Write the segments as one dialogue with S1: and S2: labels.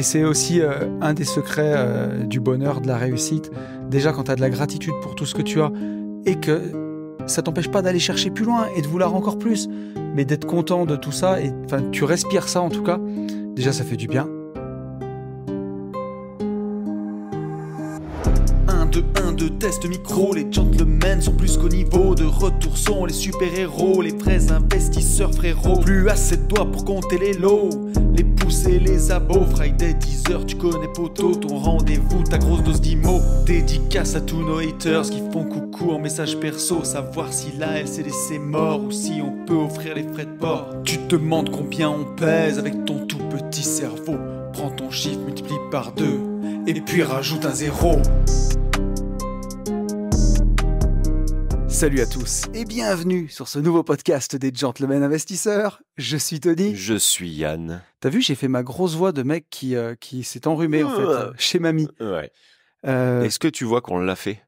S1: Et c'est aussi euh, un des secrets euh, du bonheur, de la réussite. Déjà, quand tu as de la gratitude pour tout ce que tu as et que ça t'empêche pas d'aller chercher plus loin et de vouloir encore plus, mais d'être content de tout ça, et enfin, tu respires ça en tout cas, déjà ça fait du bien. 1, 2, 1, 2, test micro. Les gentlemen sont plus qu'au niveau. De retour sont les super-héros, les vrais investisseurs frérot Plus assez de doigts pour compter les lots. Les c'est les abos. Friday 10h, tu connais poteau, ton rendez-vous, ta grosse dose d'IMO. Dédicace à tous nos haters qui font coucou en message perso. Savoir si la LCD c'est mort ou si on peut offrir les frais de port. Tu te demandes combien on pèse avec ton tout petit cerveau. Prends ton chiffre, multiplie par deux, et puis rajoute un zéro. Salut à tous et bienvenue sur ce nouveau podcast des Gentlemen Investisseurs. Je suis Tony.
S2: Je suis Yann.
S1: T'as vu, j'ai fait ma grosse voix de mec qui, euh, qui s'est enrhumé, en fait, ah. chez mamie. Euh, euh Est-ce
S2: que tu vois qu'on l'a fait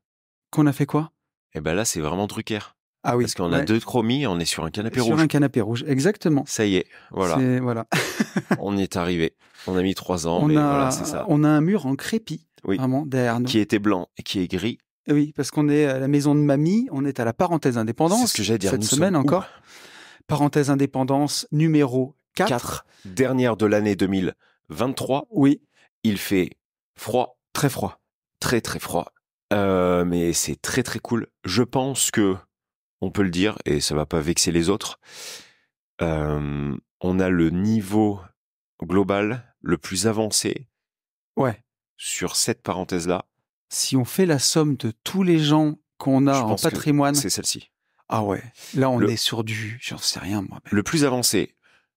S1: Qu'on a fait quoi
S2: Eh ben là, c'est vraiment Drucker. Ah oui. Parce qu'on a deux chromis, on est sur un canapé rouge. Sur un
S1: canapé rouge, exactement.
S2: Ça y est, voilà. voilà. on y est arrivé. On a mis trois ans, on a, c'est ça. On
S1: a un mur en crépi, vraiment, derrière nous. Qui était blanc et qui est gris. Oui, parce qu'on est à la maison de mamie, on est à la parenthèse indépendance. C'est ce que j'allais dire. Cette semaine encore. parenthèse indépendance numéro 4,
S2: dernière de l'année 2023. Oui. Il fait froid. Très froid. Très très froid. Euh, mais c'est très très cool. Je pense que, on peut le dire, et ça va pas vexer les autres, euh, on a le niveau global le plus avancé. Ouais. Sur cette parenthèse-là.
S1: Si on fait la somme de tous les gens qu'on a en patrimoine. C'est celle-ci.
S2: Ah ouais. Là, on est sur du. J'en sais rien, moi. Le plus avancé,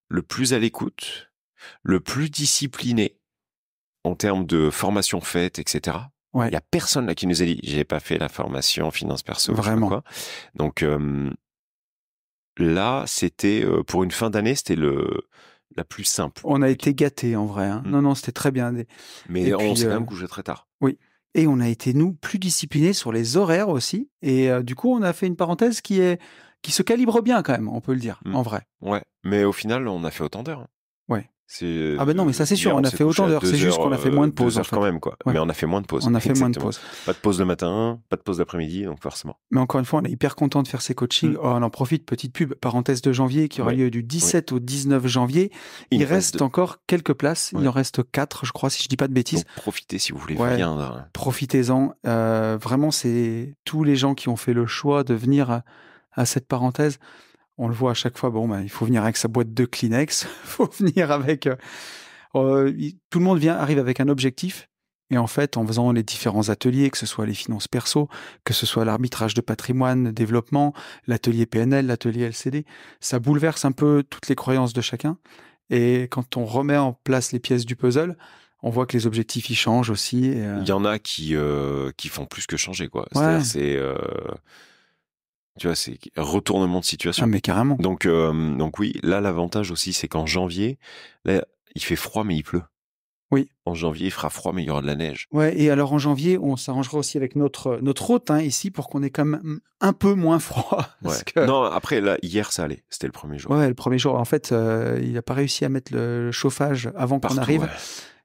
S2: le plus à l'écoute, le plus discipliné en termes de formation faite, etc. Il y n'y a personne là qui nous a dit j'ai pas fait la formation finance perso. Vraiment. Donc là, c'était euh, pour une fin d'année, c'était le la plus simple.
S1: On a été gâté en vrai. Hein. Mmh. Non, non, c'était très bien. Mais on s'est euh, même couché très tard. Oui. Et on a été, nous, plus disciplinés sur les horaires aussi. Et euh, du coup, on a fait une parenthèse qui est qui se calibre bien quand même, on peut le dire, hmm. en vrai.
S2: Ouais, mais au final, on a fait autant d'heures. Hein. Ouais. C'est ah ben non, mais ça c'est euh, sûr, on, a fait autant d'heures, c'est juste qu'on a fait euh, moins de pauses. quand même quoi, mais on a fait moins de pauses. On a fait moins de pauses. Pas de pause le matin, pas de pause l'après-midi, donc forcément.
S1: Mais encore une fois, on est hyper content de faire ces coachings. Hmm. Oh, on en profite, petite pub, parenthèse de janvier qui aura lieu du 17 au 19 janvier. Il, reste encore quelques places, il en reste 4 je crois, si je dis pas de bêtises.
S2: profitez si vous voulez venir. Hein.
S1: Profitez-en, euh, vraiment c'est tous les gens qui ont fait le choix de venir à cette parenthèse. On le voit à chaque fois, bon, ben, il faut venir avec sa boîte de Kleenex, Il faut venir avec... Euh, euh, tout le monde vient, arrive avec un objectif, et en fait, en faisant les différents ateliers, que ce soit les finances perso, que ce soit l'arbitrage de patrimoine, développement, l'atelier PNL, l'atelier LCD, ça bouleverse un peu toutes les croyances de chacun. Et quand on remet en place les pièces du puzzle, on voit que les objectifs y changent aussi. Euh il
S2: y en a qui, qui font plus que changer, quoi. C'est-à-dire, c'est. Tu vois, c'est retournement de situation. Ah, mais carrément. Donc, euh, donc oui, là, l'avantage aussi, c'est qu'en janvier, il fait froid, mais il pleut. Oui. En janvier, il fera froid, mais il y aura de la neige.
S1: Ouais, et alors en janvier, on s'arrangera aussi avec notre, notre hôte hein, ici pour qu'on ait quand même un peu moins froid.
S2: Non, après, là, hier, ça allait. C'était le premier jour.
S1: Ouais, le premier jour. En fait, euh, il n'a pas réussi à mettre le chauffage avant qu'on arrive.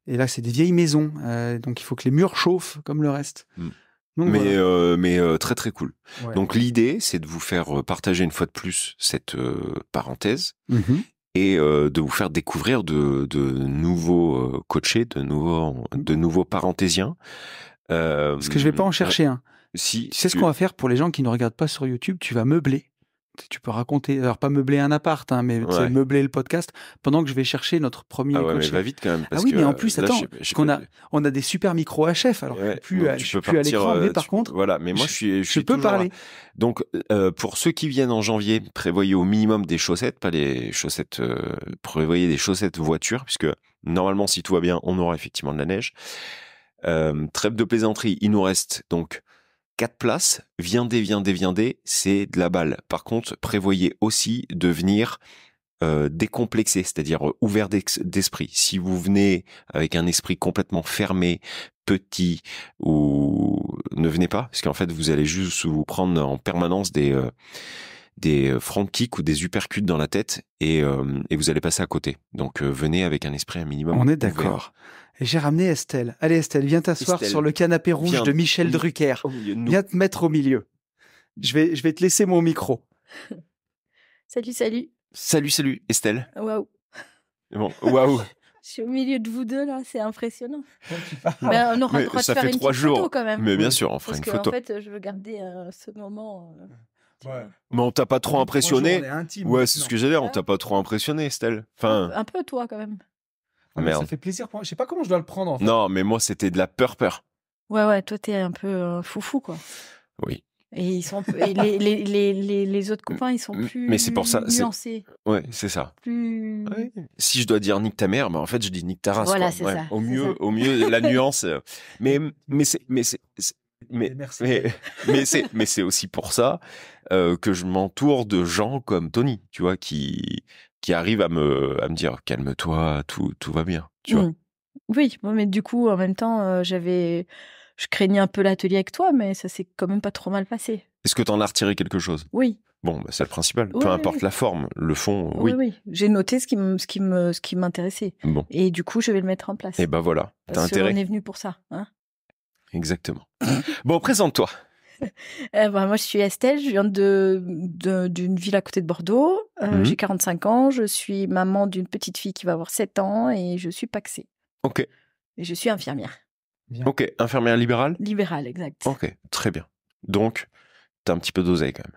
S1: Et là, c'est des vieilles maisons. Euh, donc, il faut que les murs chauffent comme le reste. Hmm mais
S2: euh, mais euh, très très cool. Donc l'idée, c'est de vous faire euh, partager une fois de plus cette parenthèse mmh et de vous faire découvrir de, de nouveaux coachés, de nouveaux de nouveaux parenthésiens. Parce que je vais pas en chercher un. Si, C'est ce qu'on va faire
S1: pour les gens qui ne regardent pas sur YouTube, tu vas meubler tu peux raconter, alors pas meubler un appart, hein, mais meubler le podcast pendant que je vais chercher notre premier. Ah ouais, mais va vite quand même. Ah parce ah oui, mais en plus, attends, qu'on a, on a des super micros HF, alors je plus, plus à l'écran, mais par contre.
S2: Voilà, mais moi je suis. Je, peux parler. Donc, euh, pour ceux qui viennent en janvier, prévoyez au minimum des chaussettes, pas les chaussettes, euh, prévoyez des chaussettes voiture, puisque normalement, si tout va bien, on aura effectivement de la neige. Euh, trêve de plaisanterie, il nous reste donc Quatre places, viendez, viendez, viendez, c'est de la balle. Par contre, prévoyez aussi de venir euh, décomplexé, c'est-à-dire euh, ouvert d'esprit. Si vous venez avec un esprit complètement fermé, petit, ou ne venez pas, parce qu'en fait vous allez juste vous prendre en permanence des euh, des kicks ou des uppercuts dans la tête et, et vous allez passer à côté. Donc venez avec un esprit un minimum. On est d'accord
S1: j'ai ramené Estelle. Allez Estelle, viens t'asseoir sur le canapé rouge de Michel Drucker. viens te mettre au milieu. Je vais, je vais te laisser mon micro.
S3: salut, salut.
S1: Salut, salut Estelle. Waouh. Bon,
S3: waouh. Je suis au milieu de vous deux là, c'est impressionnant. Mais ben, on aura le droit de faire une jours. photo quand même. Mais bien sûr, on fera une photo. En fait, je veux garder euh, ce moment.
S1: Euh, ouais.
S2: Mais on t'a pas trop impressionné. ouais, c'est ce que j'allais dire. On ah. t'a pas trop impressionné, Estelle. Enfin...
S3: Un peu toi, quand même.
S2: Ah, ça
S1: fait plaisir. Pour... Je sais pas comment je dois le prendre. En
S2: fait. Non, mais moi, c'était de la peur, peur.
S3: Ouais, ouais, toi, t'es un peu fou euh, foufou, quoi. Oui. Et ils sont les, les, les, les, autres copains, ils sont plus Mais c'est pour ça, nuancés.
S2: Ouais, c'est ça.
S3: Plus...
S2: Si je dois dire nique ta mère, mais bah, en fait, je dis nique ta race. Voilà, c'est ça. Au mieux, au mieux la nuance. Euh, mais mais c'est mais mais, mais c'est mais c'est aussi pour ça euh, que je m'entoure de gens comme Tony, tu vois, qui qui arrive à me, à me dire calme-toi, tout, tout va bien.
S3: Tu vois mmh. Oui, mais du coup, en même temps, euh, j'avais. Je craignais un peu l'atelier avec toi, mais ça s'est quand même pas trop mal passé.
S2: Est-ce que tu en as retiré quelque chose Oui. Bon, bah, c'est le principal. Peu importe la forme, le fond, oui. Oui,
S3: J'ai noté ce qui, ce qui, m'intéressait. Et du coup, je vais le mettre en place. Et eh
S2: ben voilà. tu as intérêt. On est
S3: venu pour ça. Hein
S2: Exactement. bon, présente-toi.
S3: Euh, bah, moi, je suis Estelle, je viens d'une de, d'une ville à côté de Bordeaux. Euh, mhm. J'ai 45 ans, je suis maman d'une petite fille qui va avoir 7 ans et je suis paxée.
S2: Ok. Et
S3: je suis infirmière.
S2: Ok, infirmière libérale
S3: Libérale, exact.
S2: Ok, très bien. Donc, t'as un petit peu d'oseille quand même.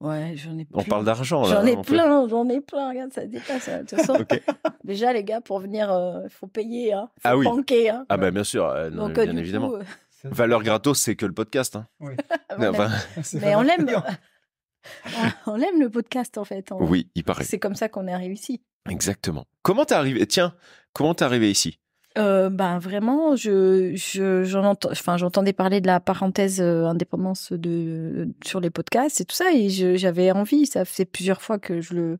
S3: Ouais, j'en ai plein. On parle d'argent, là. J'en ai plein, j'en ai plein. Regarde, ça dépasse. Hein, de toute façon, déjà, les gars, pour venir, il euh, faut payer. Hein. Ah faut ah oui. Hein. Ah,
S2: bah, bien sûr. Donc, bien évidemment. Valeur gratos, c'est que le podcast. Hein. Ah
S3: Mais on l'aime. on, aime le podcast en fait. Oui, il paraît. C'est comme ça qu'on est arrivé ici.
S2: Exactement. Comment t'es arrivé Tiens, comment t'es arrivé ici
S3: euh, ben vraiment, je, enfin j'entendais parler de la parenthèse euh, indépendance de sur les podcasts et tout ça et j'avais envie. Ça fait plusieurs fois que je le,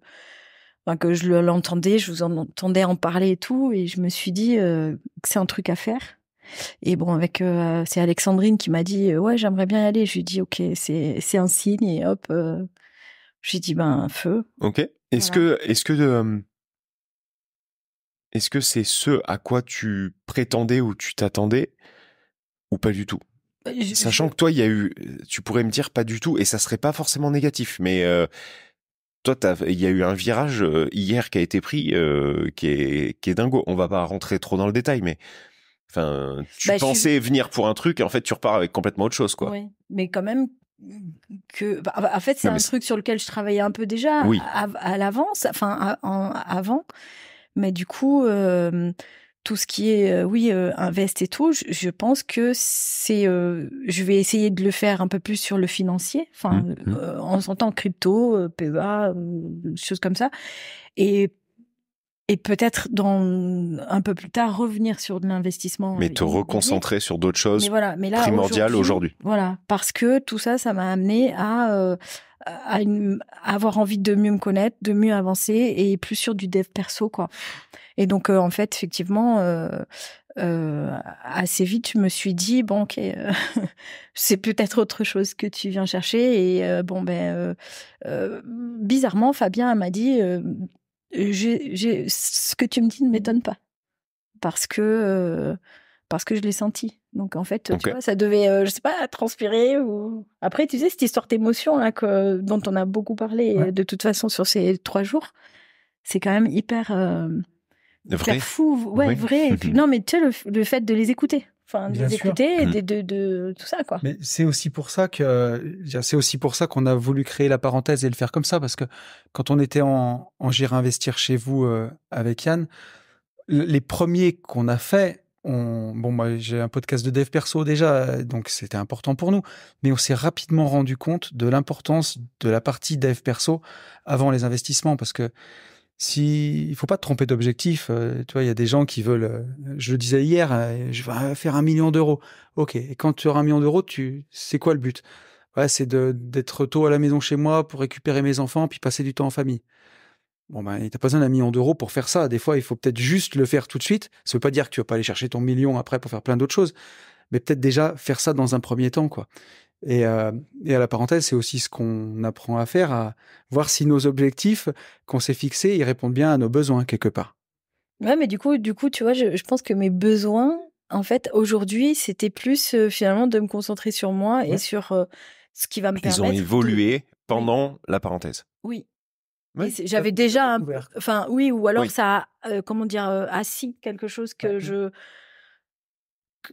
S3: que je l'entendais, je vous en entendais en parler et tout et je me suis dit euh, que c'est un truc à faire. Et bon, avec euh, c'est Alexandrine qui m'a dit euh, ouais j'aimerais bien y aller. Je lui dit « ok c'est c'est un signe et hop. Euh. j'ai dit « dis ben feu.
S2: Ok. Est-ce que est-ce que est-ce que c'est ce à quoi tu prétendais ou tu t'attendais ou pas du tout bah, Sachant que toi il y a eu tu pourrais me dire pas du tout et ça serait pas forcément négatif mais toi, il y a eu un virage hier qui a été pris, qui, est, qui est dingo. On va pas rentrer trop dans le détail, mais Enfin, tu bah, pensais venir pour un truc et en fait tu repars avec complètement autre chose, quoi. oui
S3: Mais quand même, que bah, bah, en fait c'est un truc sur lequel je travaillais un peu déjà à, l'avance enfin en, avant mais du coup tout ce qui est oui invest et tout je, pense que c'est je vais essayer de le faire un peu plus sur le financier enfin mmh, mmh. Euh, en s'entendant crypto euh, PEA choses comme ça et et peut-être dans un peu plus tard revenir sur de l'investissement. Mais te reconcentrer
S2: sur d'autres choses mais voilà, mais primordiales aujourd'hui.
S3: voilà, parce que tout ça, ça m'a amené à, euh, à, avoir envie de mieux me connaître, de mieux avancer et plus sur du dev perso, quoi. Et donc, euh, en fait, effectivement, euh, euh, assez vite, je me suis dit bon, ok, c'est peut-être autre chose que tu viens chercher. Et bon, ben, bizarrement, Fabien m'a dit ce que tu me dis ne m'étonne pas parce que euh, parce que je l'ai senti. Donc en fait, ça devait, je euh, je sais pas, transpirer ou après, tu sais, cette histoire d'émotion hein, que, dont on a beaucoup parlé euh, de toute façon sur ces trois jours, c'est quand même hyper,
S1: fou, ouais, vrai. non,
S3: mais tu sais, le fait de les écouter. Enfin, de les écouter et mm. de, tout ça, quoi.
S1: Mais c'est aussi pour ça que, c'est aussi pour ça qu'on a voulu créer la parenthèse et le faire comme ça, parce que quand on était en, en Gérer Investir chez vous euh, avec Yann, les premiers qu'on a fait, on, bon, moi, j'ai un podcast de dev perso déjà, donc c'était important pour nous. Mais on s'est rapidement rendu compte de l'importance de la partie dev perso avant les investissements parce que si il faut pas te tromper d'objectif euh, il y a des gens qui veulent euh, je le disais hier euh, je vais faire un million d'euros ok et quand tu auras un million d'euros tu c'est quoi le but ouais, c'est d'être tôt à la maison chez moi pour récupérer mes enfants puis passer du temps en famille bon ben t'as pas besoin d'un million d'euros pour faire ça des fois il faut peut-être juste le faire tout de suite ça veut pas dire que tu vas pas aller chercher ton million après pour faire plein d'autres choses mais peut-être déjà faire ça dans un premier temps quoi et, euh, et, à la parenthèse, c'est aussi ce qu'on apprend à faire, à voir si nos objectifs qu'on s'est fixés, ils répondent bien à nos besoins quelque part.
S3: Ouais, mais du coup, du coup, tu vois, je, pense que mes besoins, en fait, aujourd'hui, c'était plus euh, finalement de me concentrer sur moi et sur euh, ce qui va me permettre. Ils ont
S2: évolué pendant la parenthèse.
S3: Oui. J'avais déjà, enfin oui, ou alors ça, a, comment dire, assis quelque chose que je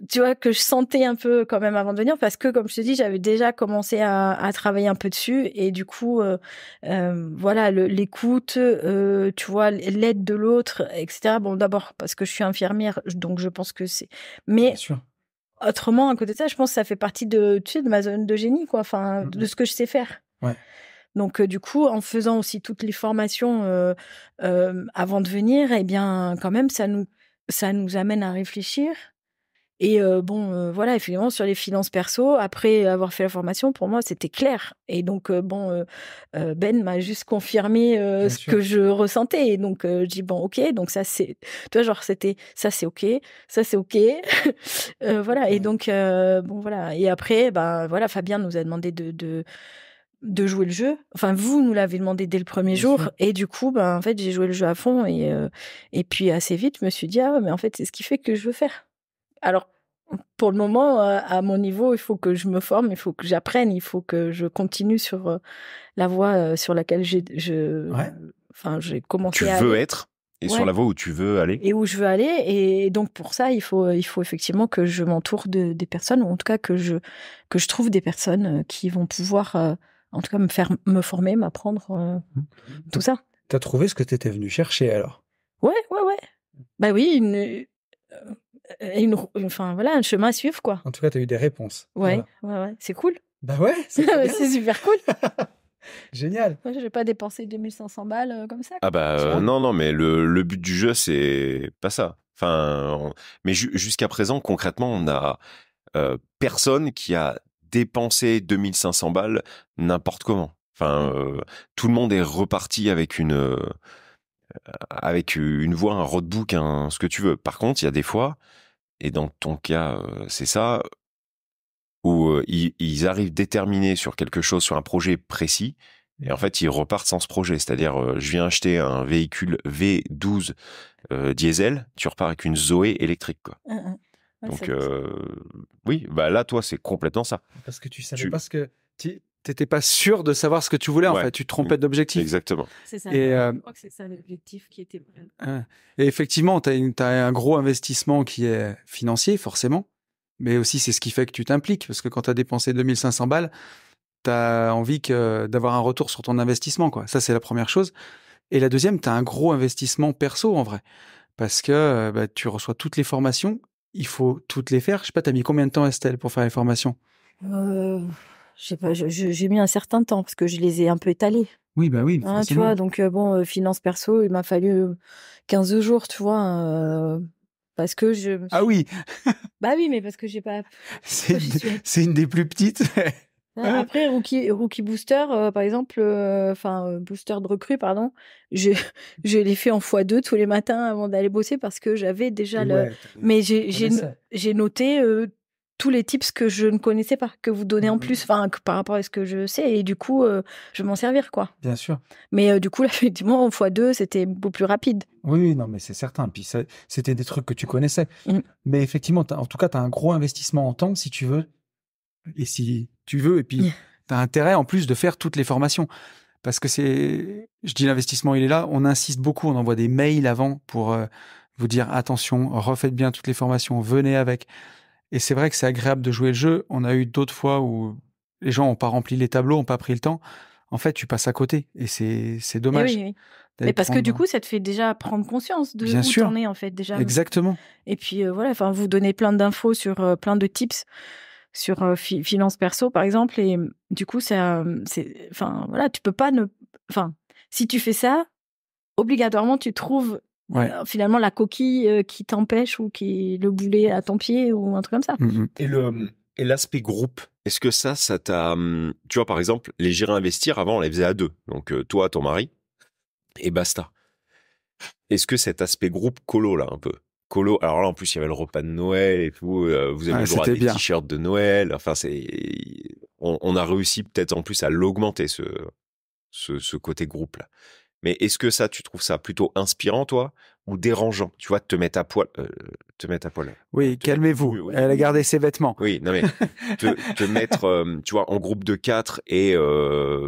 S3: tu vois, que je sentais un peu quand même avant de venir, parce que comme je te dis, j'avais déjà commencé à, travailler un peu dessus, et du coup, euh, euh, voilà, l'écoute, euh, tu vois, l'aide de l'autre, etc. Bon, d'abord parce que je suis infirmière, donc je pense que c'est, mais autrement à côté de ça, je pense que ça fait partie de, tu de ma zone de génie, quoi, enfin, mmh, mmh. de ce que je sais faire. Donc du coup, en faisant aussi toutes les formations avant de venir, eh bien quand même ça nous ça nous amène à réfléchir et euh, bon, euh, voilà, effectivement, sur les finances perso, après avoir fait la formation, pour moi, c'était clair. Et donc, euh, bon, Ben m'a juste confirmé ce que je ressentais. Et donc, je dis, bon, ok, donc ça, c'est. Tu vois, genre, c'était ça, c'est ok, ça, c'est ok. voilà. Et donc, bon, voilà. Et après, ben, voilà, Fabien nous a demandé de, de jouer le jeu. Enfin, vous nous l'avez demandé dès le premier jour, et du coup, ben, en fait, j'ai joué le jeu à fond, et, et puis assez vite, je me suis dit, ah, mais en fait, c'est ce qui fait que je veux faire. Alors, pour le moment, euh, à mon niveau, il faut que je me forme, il faut que j'apprenne, il faut que je continue sur euh, la voie euh, sur laquelle j'ai, je, enfin, j'ai commencé. Tu veux être et sur la voie
S2: où tu veux aller.
S3: Et où je veux aller. Et donc pour ça, il faut, il faut effectivement que je m'entoure de, des personnes, ou en tout cas que je, que je trouve des personnes qui vont pouvoir, en tout cas, me faire, me former, m'apprendre, mmh.
S1: tout ça. T'as trouvé ce que t'étais venu chercher alors
S3: Ouais, ouais, ouais. Bah oui, une, euh, une, euh, enfin, voilà, un chemin à suivre, quoi.
S1: En tout cas, tu as eu des réponses.
S2: Ouais,
S3: ouais, C'est cool. Bah ouais, c'est super cool. Génial. Moi, je vais pas dépenser 2500 balles euh, comme ça.
S2: Ah bah non, non, mais le, le but du jeu, c'est pas ça. Enfin, mais jusqu'à présent, concrètement, on a personne qui a dépensé 2500 balles n'importe comment. Enfin, tout le monde est reparti avec une avec une voix, un roadbook, ce que tu veux. Par contre, il y a des fois, et dans ton cas, euh, c'est ça, où euh, ils, arrivent déterminés sur quelque chose, sur un projet précis, et en fait, ils repartent sans ce projet. C'est-à-dire, euh, je viens acheter un véhicule V12 diesel, tu repars avec une Zoé électrique. Mmh,
S3: mmh. Donc,
S1: oui, bah là, toi, c'est complètement ça. Parce que tu savais que n'étais pas sûr de savoir ce que tu voulais en fait, tu te trompais d'objectif. Exactement. C'est ça. Et, je euh,
S3: crois que c'est ça l'objectif qui était.
S1: Et effectivement, tu as, as, un gros investissement qui est financier forcément, mais aussi c'est ce qui fait que tu t'impliques parce que quand tu as dépensé 2500 balles, tu as envie d'avoir un retour sur ton investissement quoi. Ça c'est la première chose. Et la deuxième, tu as un gros investissement perso en vrai parce que euh, bah, tu reçois toutes les formations, il faut toutes les faire. Je sais pas, tu as mis combien de temps Estelle pour faire les formations
S3: euh, j'ai mis un certain temps parce que je les ai un peu étalés.
S1: Oui, bah oui. Hein, tu vois,
S3: donc euh, bon, euh, finance perso, il m'a fallu 15 euh, jours, tu vois parce que je. Ah oui. bah oui, mais parce que j'ai pas.
S1: C'est une, des plus petites.
S3: Après rookie, booster par exemple, enfin booster de recrue pardon, je, l'ai fait en fois 2 tous les matins avant d'aller bosser parce que j'avais déjà le. Mais j'ai noté tous les tips que je ne connaissais pas, que vous donnez en mmh. plus, enfin, par rapport à ce que je sais, et du coup, euh, je vais m'en servir, quoi. Bien sûr. Mais euh, du coup, effectivement, en fois 2 c'était beaucoup plus rapide.
S1: Oui, non, mais c'est certain. Puis c'était des trucs que tu connaissais. Mmh. Mais effectivement, en tout cas, tu as un gros investissement en temps, si tu veux. Et si tu veux, et puis mmh. tu as intérêt en plus de faire toutes les formations. Parce que c'est, je dis l'investissement, il est là. On insiste beaucoup, on envoie des mails avant pour euh, vous dire attention, refaites bien toutes les formations, venez avec. Et c'est vrai que c'est agréable de jouer le jeu. On a eu d'autres fois où les gens n'ont pas rempli les tableaux, n'ont pas pris le temps. En fait, tu passes à côté et c'est dommage. Oui, Mais parce que du coup,
S3: ça te fait déjà prendre conscience de Bien où en fait déjà. Exactement. Et puis euh, voilà, enfin, vous donnez plein d'infos sur euh, plein de tips sur euh, finance perso par exemple et du coup ça c'est enfin voilà, tu peux pas ne enfin si tu fais ça obligatoirement tu trouves euh, finalement, la coquille euh, qui t'empêche ou qui le boulet à ton pied ou un truc comme ça. Mm-hmm.
S2: Et le hum, et l'aspect groupe, est-ce que ça, ça t'a... Hum, tu vois, par exemple, les gérer investir, avant, on les faisait à deux. Donc, euh, toi, ton mari, et basta. Est-ce que cet aspect groupe colo, là, un peu Colo, alors là, en plus, il y avait le repas de Noël et tout. vous avez ah, le des t-shirts de Noël. Enfin, c'est... On, on, a réussi peut-être en plus à l'augmenter, ce, ce, ce côté groupe-là. Mais est-ce que ça, tu trouves ça plutôt inspirant, toi, ou dérangeant Tu vois, te mettre à poil. Euh, te mettre à poil. Euh,
S1: oui, calmez-vous. Elle a gardé ses vêtements.
S2: Oui, non, mais te, mettre, euh, tu vois, en groupe de quatre et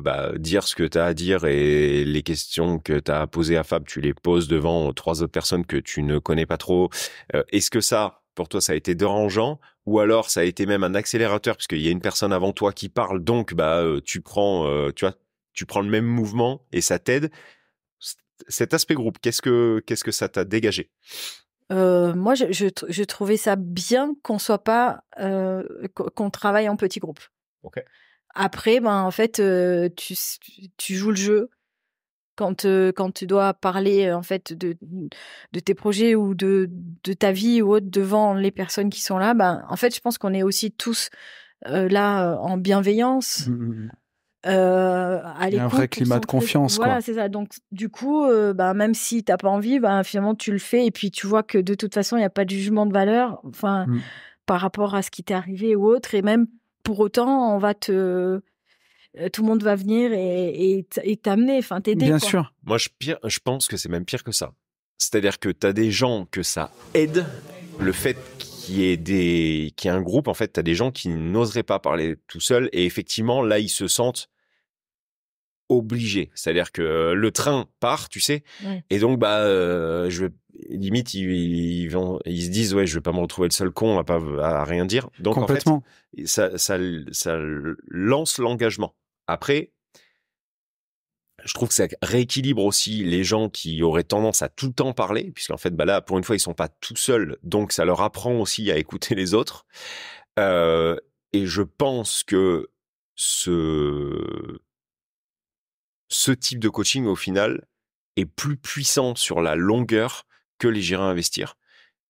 S2: bah, dire ce que tu as à dire et les questions que tu as posées à Fab, tu les poses devant trois autres personnes que tu ne connais pas trop. est-ce que ça, pour toi, ça a été dérangeant ou alors ça a été même un accélérateur parce qu'il y a une personne avant toi qui parle, donc bah tu prends, tu prends le même mouvement et ça t'aide cet aspect groupe, qu'est-ce que, qu'est-ce que ça t'a dégagé
S3: euh, moi, je, trouvais ça bien qu'on soit pas, euh, qu'on travaille en petit groupe. Après, ben en fait, euh, tu, joues le jeu quand quand tu dois parler en fait de, de tes projets ou de, ta vie ou autre devant les personnes qui sont là. Ben en fait, je pense qu'on est aussi tous là en bienveillance. Mmh, mmh, mmh. Euh, il y a un vrai climat de confiance. Voilà, c'est ça. Donc, du coup, euh, bah, même si t'as pas envie, bah, finalement, tu le fais. Et puis, tu vois que de toute façon, il n'y a pas de jugement de valeur enfin, mm. par rapport à ce qui t'est arrivé ou autre. Et même pour autant, on va te. Euh, tout le monde va venir et, et t'amener, enfin, t'aider. Bien sûr.
S2: Moi, je, pire, je pense que c'est même pire que ça. C'est-à-dire que tu as des gens que ça aide, le fait qu'il y ait des, qu'il y un groupe, en fait, tu as des gens qui n'oseraient pas parler tout seul et effectivement, là, ils se sentent obligé. C'est-à-dire que euh, le train part, tu sais, et donc bah euh, je limite ils, vont, ils, se disent ouais je vais pas me retrouver le seul con à pas à rien dire. Donc Complètement. en fait ça, ça, ça lance l'engagement. Après je trouve que ça rééquilibre aussi les gens qui auraient tendance à tout le temps parler, puisqu'en fait, bah là, pour une fois, ils sont pas tout seuls, donc ça leur apprend aussi à écouter les autres. Euh, et je pense que ce ce type de coaching, au final, est plus puissant sur la longueur que les gérants à investir.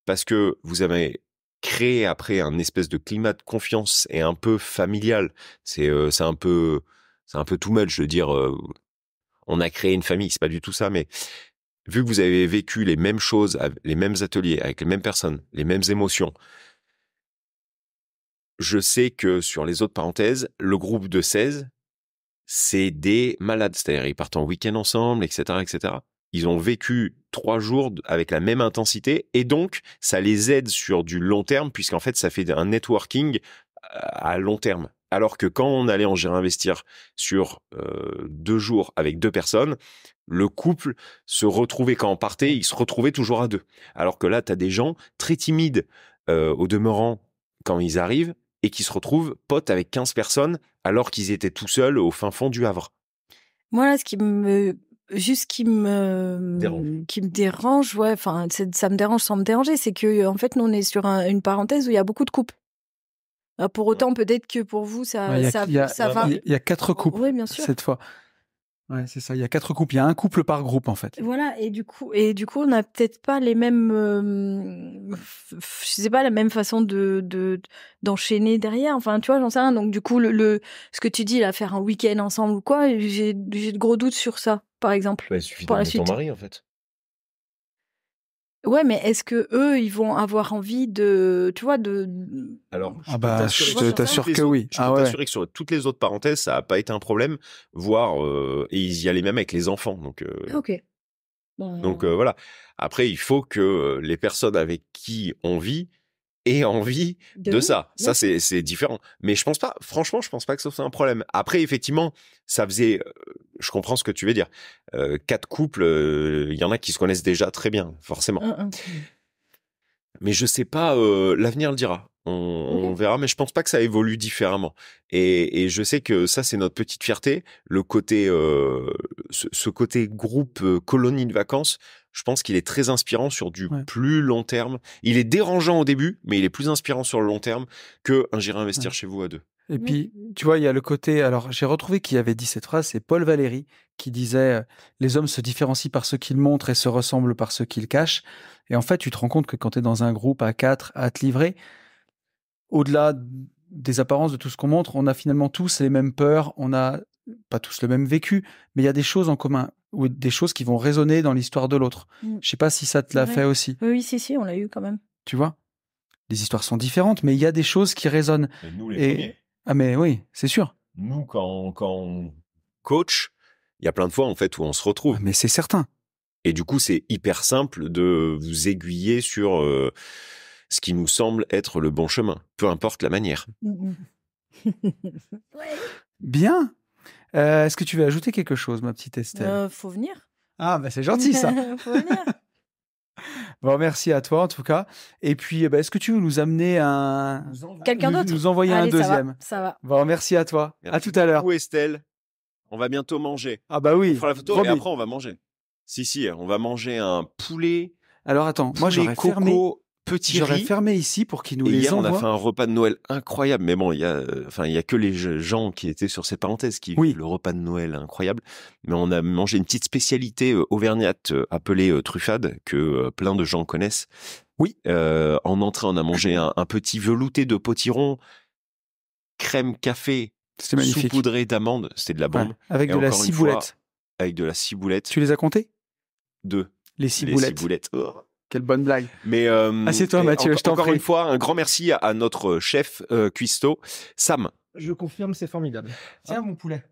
S2: Parce que vous avez créé après un espèce de climat de confiance et un peu familial. C'est euh, un peu c'est un peu too much de dire euh, on a créé une famille, c'est pas du tout ça, mais vu que vous avez vécu les mêmes choses, les mêmes ateliers, avec les mêmes personnes, les mêmes émotions, je sais que sur les autres parenthèses, le groupe de 16, c'est des malades. C'est-à-dire, ils partent en week-end ensemble, etc., etc. Ils ont vécu trois jours avec la même intensité et donc ça les aide sur du long terme puisqu'en fait ça fait un networking à long terme. Alors que quand on allait en gérer investir sur euh, deux jours avec deux personnes, le couple se retrouvait quand on partait, il se retrouvait toujours à deux. Alors que là, tu as des gens très timides euh, au demeurant quand ils arrivent et qui se retrouvent potes avec 15 personnes alors qu'ils étaient tout seuls au fin fond du Havre.
S3: Moi, là, ce qui me juste qui me dérange. qui me dérange ouais enfin ça me dérange sans me déranger c'est que en fait nous on est sur une parenthèse où il y a beaucoup de coupes. pour autant peut-être que pour vous ça ça, ça, va il
S1: y a quatre couples oui, bien sûr. cette fois Ouais, c'est ça. Il y a quatre couples. Il y a un couple par groupe, en fait.
S3: Voilà. Et du coup, et du coup, on n'a peut-être pas les mêmes, euh, je sais pas, la même façon de d'enchaîner derrière. Enfin, tu vois, j'en sais rien. Donc, du coup, le, ce que tu dis là, faire un week-end ensemble ou quoi, j'ai de gros doutes sur ça, par exemple. Bah, il suffit pour la ton mari, en fait. Ouais, mais est-ce que eux, ils vont avoir envie de, tu vois, de.
S2: Alors, ah
S1: je ah bah, t'assure que
S2: oui. Je ah peux t'assurer que sur toutes les autres parenthèses, ça n'a pas été un problème, voire euh, et ils y allaient même avec les enfants. Donc. Euh, ah, ok. donc euh, voilà. Après, il faut que les personnes avec qui on vit et envie de, ça. Ça, c'est différent. Mais je pense pas, franchement, je pense pas que ça soit un problème. Après, effectivement, ça faisait, euh, je comprends ce que tu veux dire. Euh, quatre couples, il euh, y en a qui se connaissent déjà très bien, forcément. Mais je sais pas, l'avenir le dira. On, verra, mais je pense pas que ça évolue différemment. Et, et je sais que ça, c'est notre petite fierté, le côté, euh, ce, côté groupe colonie de vacances, je pense qu'il est très inspirant sur du plus long terme. Il est dérangeant au début, mais il est plus inspirant sur le long terme que un investir chez vous à deux.
S1: Et puis, tu vois, il y a le côté. Alors, j'ai retrouvé qui avait dit cette phrase, c'est Paul Valéry qui disait Les hommes se différencient par ce qu'ils montrent et se ressemblent par ce qu'ils cachent. Et en fait, tu te rends compte que quand tu es dans un groupe à quatre, à te livrer, au-delà des apparences, de tout ce qu'on montre, on a finalement tous les mêmes peurs, on a pas tous le même vécu, mais il y a des choses en commun ou des choses qui vont résonner dans l'histoire de l'autre. Mm. Je sais pas si ça te l'a fait aussi. Oui,
S3: oui, si, si, on l'a eu quand même.
S1: Tu vois Les histoires sont différentes, mais il y a des choses qui résonnent. Et nous, les Ah, mais oui, c'est sûr. Nous, quand, quand on
S2: coach, il y a plein de fois, en fait, où on se retrouve. Ah, mais c'est certain. Et du coup, c'est hyper simple de vous aiguiller sur euh, ce qui nous semble être le bon chemin, peu
S1: importe la manière.
S3: Mm, mm.
S1: Bien euh, est-ce que tu veux ajouter quelque chose, ma petite Estelle euh,
S3: Faut venir. Ah, ben c'est gentil ça. faut venir.
S1: Bon, merci à toi en tout cas. Et puis, eh ben, est-ce que tu veux nous amener un.
S3: Quelqu'un d'autre Nous envoyer un deuxième. Ça va,
S1: Bon, merci à toi. à tout à
S2: l'heure. Où Estelle On va bientôt manger. Ah, bah oui. On fera la photo et après, on va manger. Si, si, on va manger un poulet.
S1: Alors attends, moi j'ai fermé petit J'aurais fermé ici pour qu'ils nous et les hier, on a fait un
S2: repas de Noël incroyable. Mais bon, il y a, enfin, il y a que les gens qui étaient sur cette parenthèse qui oui. le repas de Noël incroyable. Mais on a mangé une petite spécialité euh, auvergnate euh, appelée euh, truffade que plein de gens connaissent. Oui. en entrée, on a mangé un, petit velouté de potiron, crème café, saupoudré d'amandes. C'était de la bombe. avec de la ciboulette. avec de la ciboulette. Tu les as comptés Deux. Les ciboulettes. Les oh quelle bonne blague. Mais euh, assieds-toi, ah, Mathieu. je t'en Encore une fois, un grand merci à, notre chef euh, cuisto, Sam.
S4: Je confirme, c'est formidable. Tiens, mon poulet,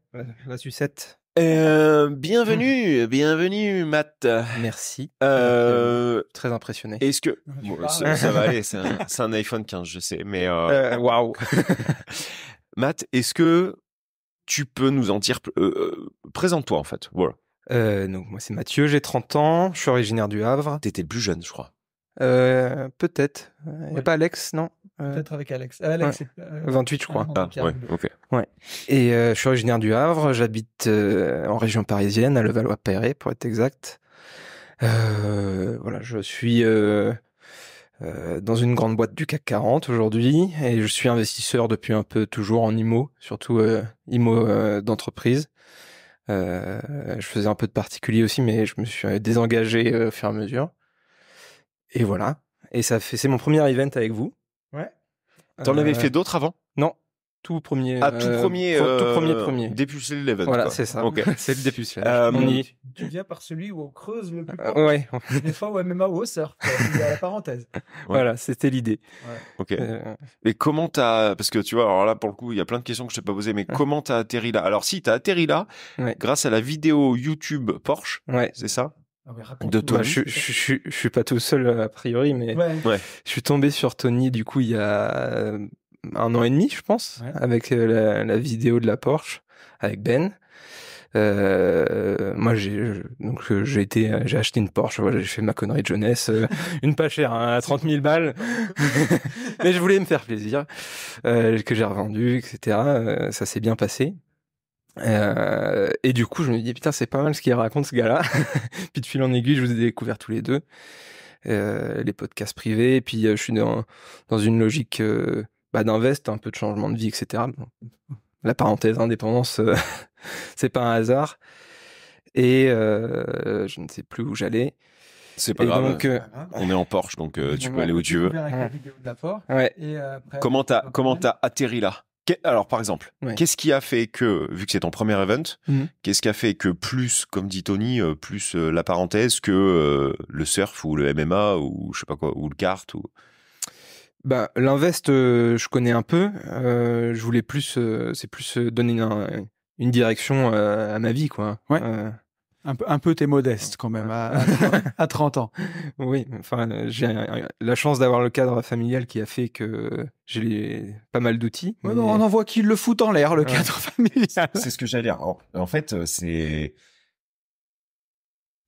S4: la
S2: sucette. Euh, bienvenue, mmh. bienvenue, Matt. Merci. Euh, très impressionné. Est-ce que ah, ça, va aller C'est un, iPhone 15, je sais, mais waouh. Matt, est-ce que tu peux nous en dire Présente-toi en fait. Voilà.
S4: Euh, moi c'est Mathieu, j'ai 30 ans, je suis originaire du Havre. T'étais le plus jeune, je crois. Euh, peut-être. Euh, pas Alex, non Peut-être avec Alex. Alex 28, je crois. Ah, ouais, ok. Et je suis originaire du Havre, j'habite en région parisienne, à Levallois-Perret, pour être exact. je suis dans une grande boîte du CAC 40 aujourd'hui et je suis investisseur depuis un peu toujours en IMO, surtout IMO d'entreprise. Euh, je faisais un peu de particulier aussi, mais je me suis désengagé euh, au fur et à mesure. Et voilà. Et ça fait, c'est mon premier event avec vous.
S1: Ouais. T'en euh...
S4: avais fait d'autres avant tout premier. Ah, tout euh, premier. tout premier, euh, premier premier. Dépucelé l'event. Voilà, c'est ça. Okay. c'est le dépucelé. Euh, y... Tu
S1: viens par celui où on creuse le plus fort. ouais. Des fois, ouais, même au surf. Il y a la parenthèse.
S2: Voilà, c'était l'idée. Ok. Mais comment t'as, parce que tu vois, alors là, pour le coup, il y a plein de questions que je t'ai pas posées, mais comment t'as atterri là? Alors, si t'as atterri là, grâce à la vidéo YouTube Porsche. Ouais. C'est ça? Ah, de toi. Bah, je, je,
S4: je, suis pas tout seul a priori, mais ouais. je suis tombé sur Tony du coup il y a un an et demi, je pense, avec euh, la, vidéo de la Porsche, avec Ben. Euh, moi, j'ai donc euh, j'ai été, euh, j'ai acheté une Porsche. j'ai fait ma connerie de jeunesse, une pas chère, hein, à 30 000 balles. Mais je voulais me faire plaisir, que j'ai revendu, etc. ça s'est bien passé. Euh, et du coup, je me dis putain, c'est pas mal ce qu'il raconte ce gars-là. puis de fil en aiguille, je vous ai découvert tous les deux. les podcasts privés, et puis je suis dans, dans une logique bah, un peu de changement de vie, etc. La parenthèse indépendance, euh, c'est pas un hasard. Et euh, je ne sais plus où j'allais. C'est pas euh, grave.
S2: on est en Porsche, donc tu peux aller où tu veux. comment t'as as atterri là Alors par exemple, qu'est-ce qui a fait que, vu que c'est ton premier event, mmh. qu'est-ce qui a fait que plus, comme dit Tony, plus la parenthèse que le surf ou le MMA ou je sais pas quoi ou le kart ou
S4: bah, L'invest, euh, je connais un peu. Euh, je voulais plus, euh, c'est plus donner une, direction à ma vie, quoi.
S1: Ouais. Un, peu, un peu t'es modeste quand même à, à 30 ans.
S4: Oui, enfin, j'ai la chance d'avoir le cadre familial qui a fait que j'ai
S2: pas mal d'outils.
S1: On en voit qu'il le fout en l'air, le cadre
S2: familial. C'est ce que j'allais dire. En, fait, c'est.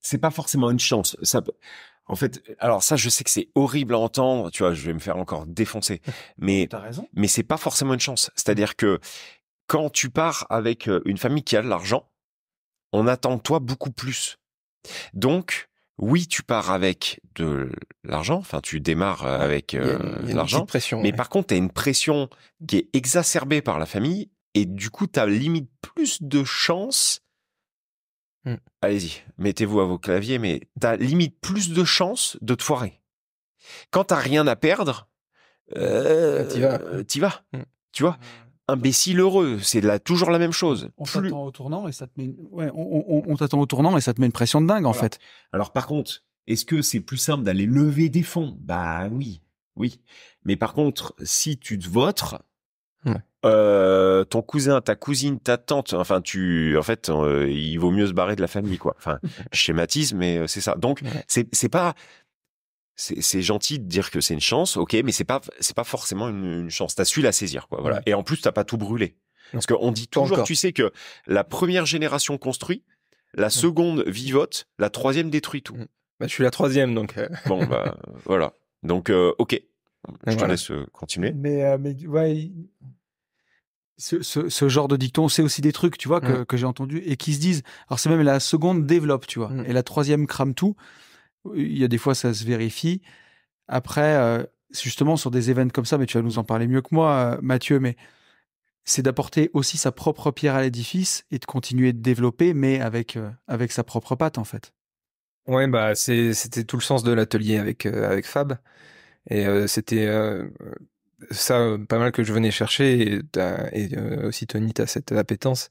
S2: C'est pas forcément une chance. Ça, en fait, alors ça, je sais que c'est horrible à entendre. Tu vois, je vais me faire encore défoncer. Mais raison. Mais c'est pas forcément une chance. C'est-à-dire que quand tu pars avec euh, une famille qui a de l'argent, on attend de toi beaucoup plus. Donc, oui, tu pars avec de l'argent, enfin tu démarres avec de l'argent, mais par contre, tu as une pression qui est exacerbée par la famille et du coup, tu limite plus de chances Mm. Allez-y, mettez-vous à vos claviers, mais tu as limite plus de chances de te foirer. Quand t'as rien à perdre, euh, bah, t'y vas. Mm. Tu vois euh, Imbécile heureux, c'est là toujours la même chose.
S1: On t'attend au tournant et ça te met, une... on, t'attend au tournant et ça te met pression de dingue en fait. Alors par contre, est-ce que c'est plus
S2: simple d'aller lever des fonds Bah oui, oui. Mais par contre, si tu te votes, euh, ton cousin, ta cousine, ta tante, enfin tu, en fait, euh, il vaut mieux se barrer de la famille, quoi. Enfin, schématise, mais euh, c'est ça. Donc c'est c'est pas c'est gentil de dire que c'est une chance, ok, mais c'est pas c'est pas forcément une, chance. T'as su la saisir, quoi. Voilà. Et en plus, t'as pas tout brûlé. Parce qu'on dit toujours, tu sais que la première génération construit, la seconde vivote, la troisième détruit tout. Mm. Bah, je suis la troisième, donc. bon, bah voilà. Donc, ok. Je te laisse continuer.
S1: Mais, mais ouais, ce, genre de dicton, c'est aussi des trucs, tu vois, mm. que, j'ai entendu et qui se disent. Alors c'est même la seconde développe, tu vois, mm. et la troisième crame tout. Il y a des fois ça se vérifie. Après, euh, justement sur des événements comme ça, mais tu vas nous en parler mieux que moi, euh, Mathieu, mais c'est d'apporter aussi sa propre pierre à l'édifice et de continuer de développer, mais avec euh, avec sa propre patte en fait.
S4: Ouais, bah c'était tout le sens de l'atelier avec avec Fab, et c'était ça, pas mal que je venais chercher, et, euh, aussi Tony, t'as cette appétence,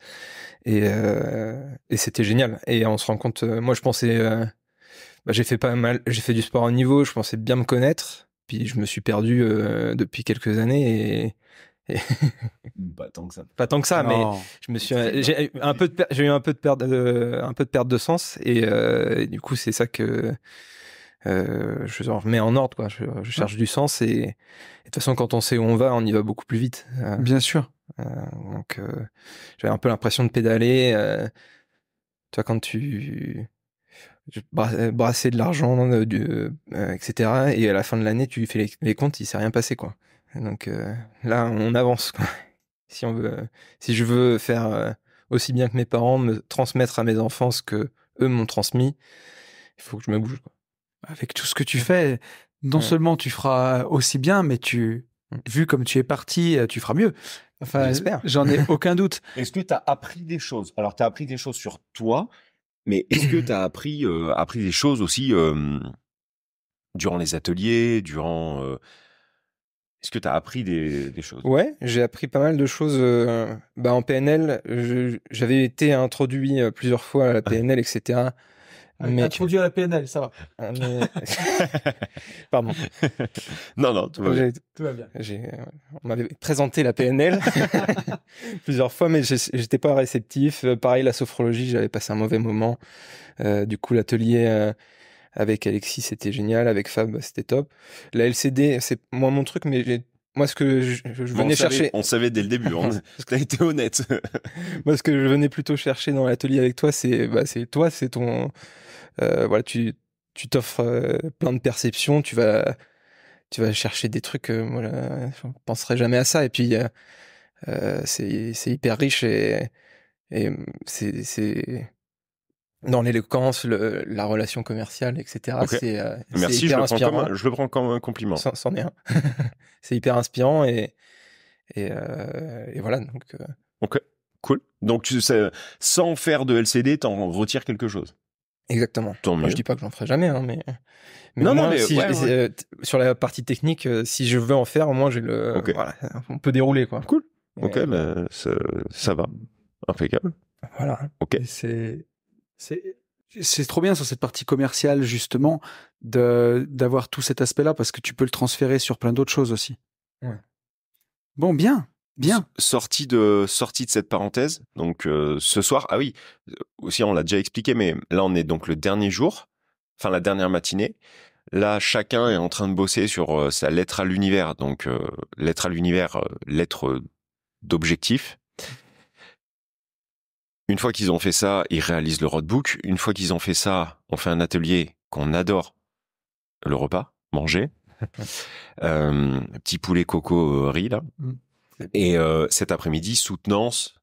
S4: et, euh, et c'était génial. Et on se rend compte, euh, moi je pensais, bah, j'ai fait pas mal, j'ai fait du sport à niveau, je pensais bien me connaître, puis je me suis perdu depuis quelques années, et,
S2: pas tant que ça. Pas tant que ça,
S4: mais je me suis j'ai un peu j'ai eu un peu de perte de, un peu de perte de sens et du coup c'est ça que euh, je, remets en ordre, quoi. Je, cherche du sens et, de toute façon, quand on sait où on va, on y va beaucoup plus vite. Euh, bien sûr. Euh, donc, euh, j'avais un peu l'impression de pédaler. tu vois, quand tu brasser de l'argent, etc. Et à la fin de l'année, tu fais les, comptes, il s'est rien passé, quoi. Donc là, on avance, quoi. si on veut, si je veux faire aussi bien que mes parents, me transmettre à mes enfants ce que eux m'ont transmis, il faut que je me bouge, quoi avec tout
S1: ce que tu mm. fais, non mm. seulement tu feras aussi bien, mais tu, mm. vu comme tu es parti, euh, tu feras mieux. Enfin, j'en ai aucun doute.
S2: Est-ce que tu as appris des choses Alors, tu as appris des choses sur toi, mais est-ce que tu as appris, euh, appris des choses aussi durant les ateliers, durant. Euh, est-ce que tu as appris des, des choses
S4: Ouais, j'ai appris pas mal de choses. Bah, en PNL, j'avais été introduit plusieurs fois à la PNL, etc. Ah, mais
S1: Introduit à la PNL, ça va. Ah,
S4: Pardon. Non, non, tout va bien. On m'avait présenté la PNL plusieurs fois, mais j'étais pas réceptif. Euh, pareil, la sophrologie, j'avais passé un mauvais moment. Euh, du coup, l'atelier euh, avec Alexis, c'était génial. Avec Fab, bah, c'était top. La LCD, c'est moins mon truc, mais moi, ce que je, venais chercher. on savait dès le début, hein, parce que tu été honnête. Moi, ce que je venais plutôt chercher dans l'atelier avec toi, c'est bah, toi, c'est ton, euh, voilà, tu t'offres euh, plein de perceptions, tu vas tu vas chercher des trucs, euh, je je penserais jamais à ça. Et puis c'est hyper riche et, et mm, c'est dans l'éloquence, la relation commerciale, etc. C'est Merci, je, le Prends comme un, compliment. c'est hyper inspirant et, voilà. Donc,
S2: cool. Donc, tu sais, sans faire de LCD, t'en retires quelque chose
S4: Exactement. Je dis pas que j'en ferai jamais, hein, mais, non, non, mais euh, sur la partie technique, euh, si je veux en faire, au moins j'ai le. on peut
S1: dérouler quoi. Cool.
S2: ok, mais ben, ça, va, impeccable. Voilà.
S1: Ok. C'est c'est trop bien sur cette partie commerciale justement de d'avoir tout cet aspect-là parce que tu peux le transférer sur plein d'autres choses aussi. Ouais. Bon, bien.
S2: Bien. Sorti de, de cette parenthèse. Donc, euh, ce soir, ah oui, euh, aussi, on l'a déjà expliqué, mais là, on est donc le dernier jour, enfin, la dernière matinée. Là, chacun est en train de bosser sur euh, sa lettre à l'univers. Donc, lettre à l'univers, lettre d'objectif. Une fois qu'ils ont fait ça, ils réalisent le roadbook. Une fois qu'ils ont fait ça, on fait un atelier qu'on adore. Le repas, manger. petit poulet coco riz, là. Mm. Et euh, cet après-midi, soutenance,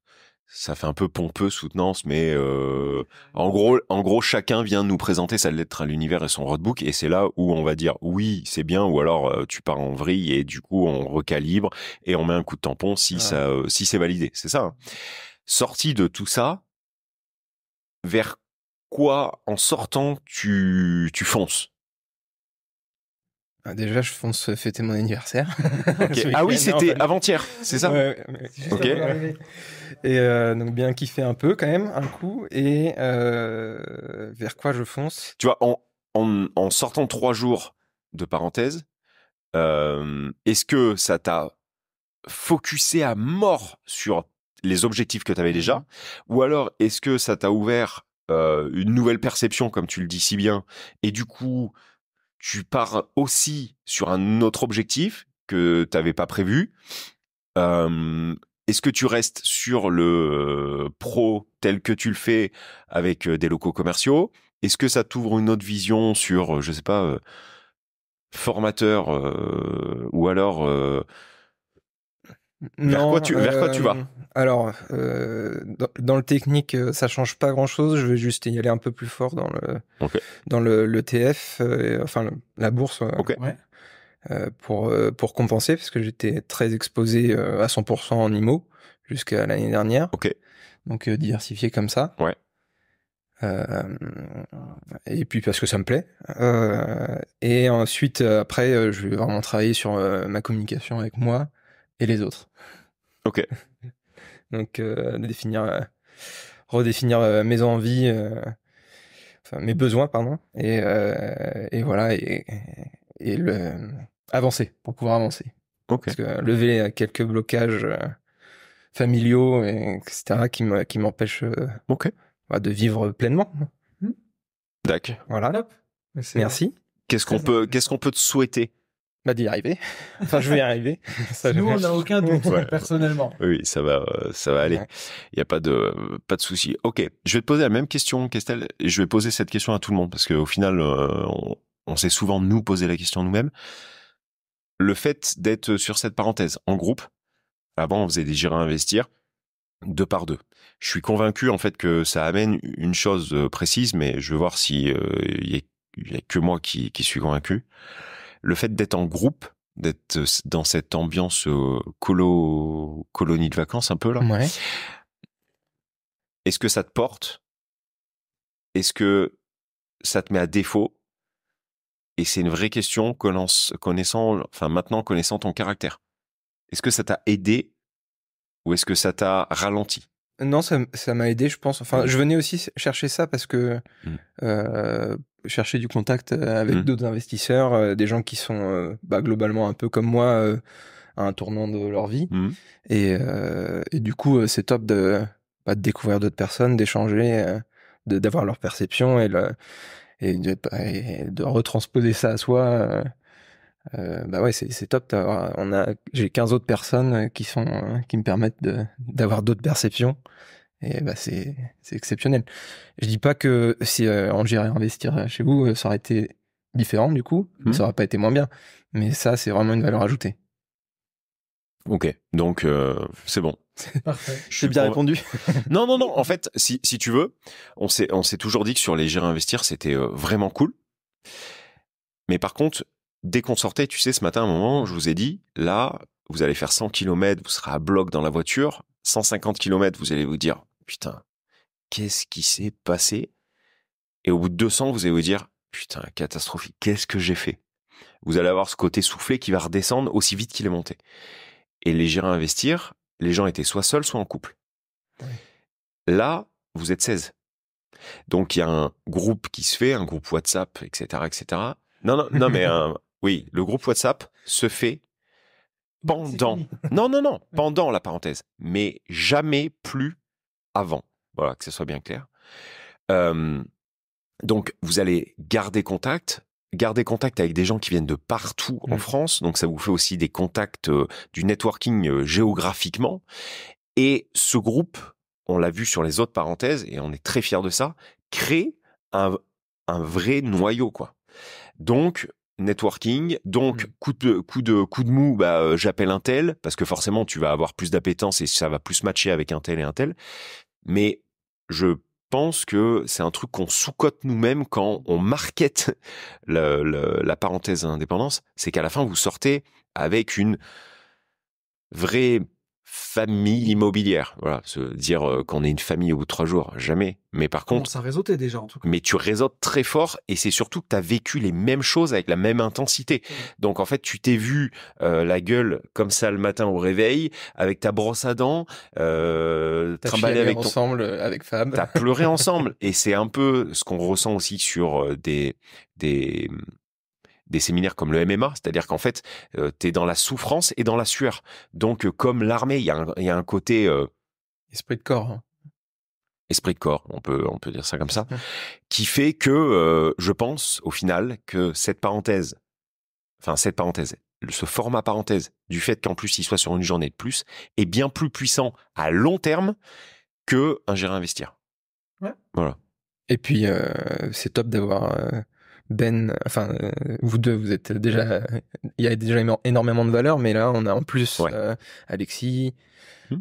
S2: ça fait un peu pompeux, soutenance, mais euh, en, gros, en gros, chacun vient nous présenter sa lettre à l'univers et son roadbook, et c'est là où on va dire oui, c'est bien, ou alors euh, tu pars en vrille, et du coup, on recalibre, et on met un coup de tampon si, ça, si c'est validé. C'est ça. Hein. Sorti de tout ça, vers quoi, en sortant, tu, tu fonces
S4: ah, déjà, je fonce fêter mon anniversaire. ah oui, c'était avant-hier, c'est ça Ok. Et euh, donc bien kiffer un peu quand même, un coup.
S2: Et euh, vers quoi je fonce Tu vois, en, sortant trois jours de parenthèse, euh, est-ce que ça t'a focusé à mort sur les objectifs que tu avais déjà mm-hmm. Ou alors est-ce que ça t'a ouvert une nouvelle perception, comme tu le dis si bien, et du coup tu pars aussi sur un autre objectif que tu n'avais pas prévu. est-ce que tu restes sur le euh, pro tel que tu le fais avec euh, des locaux commerciaux Est-ce que ça t'ouvre une autre vision sur, euh, je sais pas, formateur ou alors vers, quoi tu, vas euh,
S4: Alors, euh, dans, le technique, euh, ça change pas grand-chose. Je vais juste y aller un peu plus fort dans le, dans le, TF, enfin la bourse. pour, pour compenser, parce que j'étais très exposé à 100% en IMO jusqu'à l'année dernière. Donc diversifié comme ça. et puis parce que ça me plaît. et ensuite, après, je vais vraiment travailler sur ma communication avec moi, et les autres. Ok. Donc, euh, définir, euh, redéfinir euh, mes envies, enfin, mes besoins, pardon, et, voilà, et, le, avancer, pour pouvoir avancer. Parce que lever quelques blocages familiaux, et, etc., qui m'empêchent bah, de vivre pleinement. Hmm. D'accord. Voilà. Merci. Qu'est-ce qu'on peut, qu'est-ce qu'on peut te souhaiter bah d'y arriver. Enfin, je vais y arriver. Ça, Nous, on n'a
S1: aucun doute, personnellement.
S2: Oui, ça va, euh, ça va aller. Il n'y a pas de, pas de souci. Ok, je vais te poser la même question, qu'estelle je vais poser cette question à tout le monde parce qu'au final, euh, on, sait s'est souvent nous poser la question nous-mêmes. Le fait d'être sur cette parenthèse en groupe, avant, on faisait des gérants investir deux par deux. Je suis convaincu en fait que ça amène une chose euh, précise, mais je veux voir si il a que moi qui, qui suis convaincu le fait d'être en groupe, d'être euh, dans cette ambiance euh, colo, colonie de vacances un peu là. Ouais. Est-ce que ça te porte Est-ce que ça te met à défaut Et c'est une vraie question connaissant, enfin maintenant connaissant ton caractère. Est-ce que ça t'a aidé ou est-ce que ça t'a ralenti
S4: non, ça, m'a aidé, je pense. Enfin, je venais aussi chercher ça parce que mmh. euh, chercher du contact euh, avec mmh. d'autres investisseurs, euh, des gens qui sont bah, globalement un peu comme moi à un tournant de leur vie. Mmh. Et, du coup, c'est top bah, de, découvrir d'autres personnes, d'échanger, d'avoir leur perception et, de, retransposer ça à soi euh, bah ouais, c'est top. On a, j'ai 15 autres personnes euh, qui sont, euh, qui me permettent d'avoir d'autres perceptions. Et bah c'est, exceptionnel. Je dis pas que si on gérait investir chez vous, ça aurait été différent du coup, mmh. ça aurait pas été moins bien. Mais ça, c'est vraiment une valeur ajoutée.
S2: Ok, donc c'est bon. Parfait. Je suis bien répondu. non, non, non. En fait, si, si tu veux, on s'est, on s'est toujours dit que sur les gérer investir, c'était vraiment cool. Mais par contre, dès qu'on sortait, tu sais, ce matin, à un moment, je vous ai dit, là, vous allez faire 100 km, vous serez à bloc dans la voiture. 150 km, vous allez vous dire, putain, qu'est-ce qui s'est passé Et au bout de 200, vous allez vous dire, putain, catastrophique, qu'est-ce que j'ai fait Vous allez avoir ce côté soufflé qui va redescendre aussi vite qu'il est monté. Et les gérants à investir, les gens étaient soit seuls, soit en couple. Là, vous êtes 16. Donc il y a un groupe qui se fait, un groupe WhatsApp, etc., etc. Non, non, non, mais un, oui, le groupe WhatsApp se fait pendant. Non, non, non, pendant la parenthèse, mais jamais plus avant. Voilà, que ce soit bien clair. donc, vous allez garder contact, garder contact avec des gens qui viennent de partout en mmh. France. Donc, ça vous fait aussi des contacts du networking géographiquement. Et ce groupe, on l'a vu sur les autres parenthèses, et on est très fiers de ça, crée un, un vrai noyau, quoi. Donc, networking. Donc, mm. coup de, coup de, coup de mou, bah, euh, j'appelle un parce que forcément, tu vas avoir plus d'appétence et ça va plus matcher avec un tel et un tel. Mais je pense que c'est un truc qu'on sous-cote nous-mêmes quand on markete la parenthèse indépendance. C'est qu'à la fin, vous sortez avec une vraie famille immobilière. Voilà, se dire euh, qu'on est une famille au bout de trois jours, jamais. Mais par contre,
S1: ça réseautait déjà en tout
S2: cas. Mais tu réseautes très fort et c'est surtout que tu as vécu les mêmes choses avec la même intensité. Donc en fait, tu t'es vu euh, la gueule comme ça le matin au réveil avec ta brosse à dents, euh, avec ensemble
S4: euh, avec femme. T'as pleuré
S2: ensemble et c'est un peu ce qu'on ressent aussi sur des des des séminaires comme le MMA, c'est-à-dire qu'en fait, euh, tu es dans la souffrance et dans la sueur. Donc, euh, comme l'armée, il y, a un côté... Euh, esprit de corps. Hein. Esprit de corps, on peut, on peut dire ça comme ça, hum. qui fait que je pense au final que cette parenthèse, enfin cette parenthèse, ce format parenthèse, du fait qu'en plus il soit sur une journée de plus, est bien plus puissant à long terme que un investir. Voilà.
S4: Et puis, c'est top d'avoir ben, enfin, euh, vous deux, vous êtes déjà, euh, il y a déjà énormément de valeur, mais là, on a en plus euh, Alexis, hmm.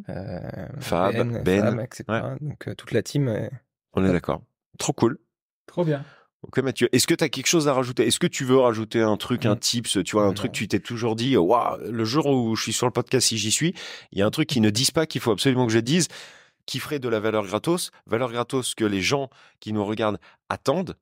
S2: Fab, Ben, ben.
S4: etc. Donc toute la team.
S2: On est d'accord. Trop cool. Trop bien. Ok Mathieu, est-ce que tu as quelque chose à rajouter Est-ce que tu veux rajouter un truc, un mmh. tips Tu vois, un truc, tu mmh. t'es toujours dit, waouh, le jour où je suis sur le podcast, si j'y suis, il y a un truc qui ne disent pas, qu'il faut absolument que je dise, qui ferait de la valeur gratos, valeur gratos que les gens qui nous regardent attendent,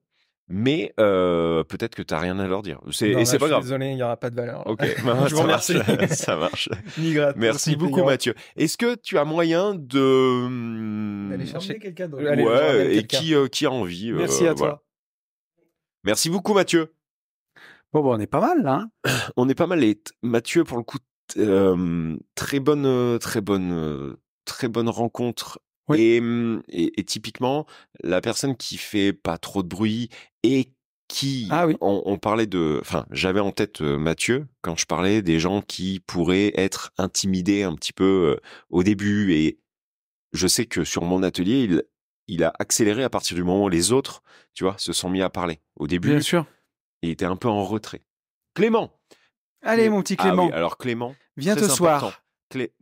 S2: mais euh, peut-être que tu n'as rien à leur dire. C'est, et c'est pas grave. Désolé, il n'y aura
S4: pas de valeur. Ok, bah, je vous remercie. ça marche. Merci beaucoup,
S2: Mathieu. Est-ce que tu as moyen de. Hmm, D'aller chercher quelqu'un d'autre. Ouais, et qui, euh, qui a envie. Euh, merci à toi. Merci beaucoup, Mathieu. Bon, bon, on est pas mal hein. là. on est pas mal. Et Mathieu, pour le coup, très bonne, très bonne, très bonne rencontre et, typiquement, la personne qui fait pas trop de bruit et qui, ah on, parlait de, enfin, j'avais en tête Mathieu quand je parlais des gens qui pourraient être intimidés un petit peu au début. Et je sais que sur mon atelier, il, il a accéléré à partir du moment où les autres, tu vois, se sont mis à parler. Au début, bien sûr, il était un peu en retrait. Clément.
S1: Allez, mon petit ah Clément. alors
S2: Clément. Viens te soir.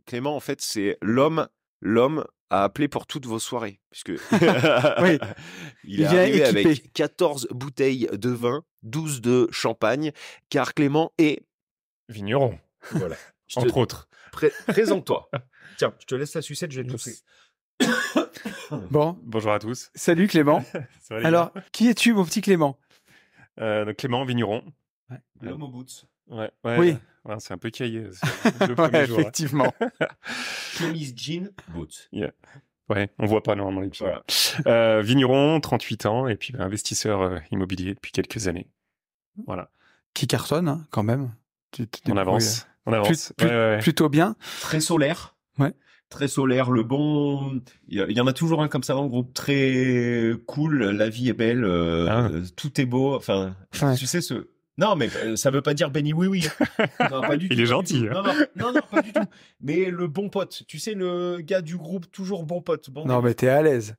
S2: Clément, en fait, c'est l'homme l'homme à appelé pour toutes vos soirées. Puisque il, est arrivé avec 14 bouteilles de vin, 12 de champagne, car Clément est.
S5: Vigneron. Voilà. Entre autres.
S2: Présente-toi. Tiens, je te laisse la sucette, je vais tousser.
S5: bon. Bonjour à tous. Salut Clément. Alors, qui es-tu, mon petit Clément euh, Clément Vigneron. L'homme aux boots. Ouais, oui. c'est un peu caillé. effectivement. Chemise, jean, boots. Yeah. Ouais, on voit pas normalement les pieds. Euh, vigneron, 38 ans, et puis ben, investisseur euh, immobilier depuis quelques années. Voilà. Qui cartonne hein, quand même. Hein. on, avance. on avance. Plutôt bien.
S2: Très solaire. Ouais. Très solaire, le bon. Il y, en a toujours un comme ça dans le groupe. Très cool, la vie est belle, euh, ah. tout est beau. Enfin, tu sais, ce, non, mais ça euh, ça veut pas dire Benny Oui Oui. Il est gentil. Non, non, pas du tout. Mais le bon pote, tu sais, le gars du groupe, toujours bon pote. Bon non, mais t'es
S1: à l'aise.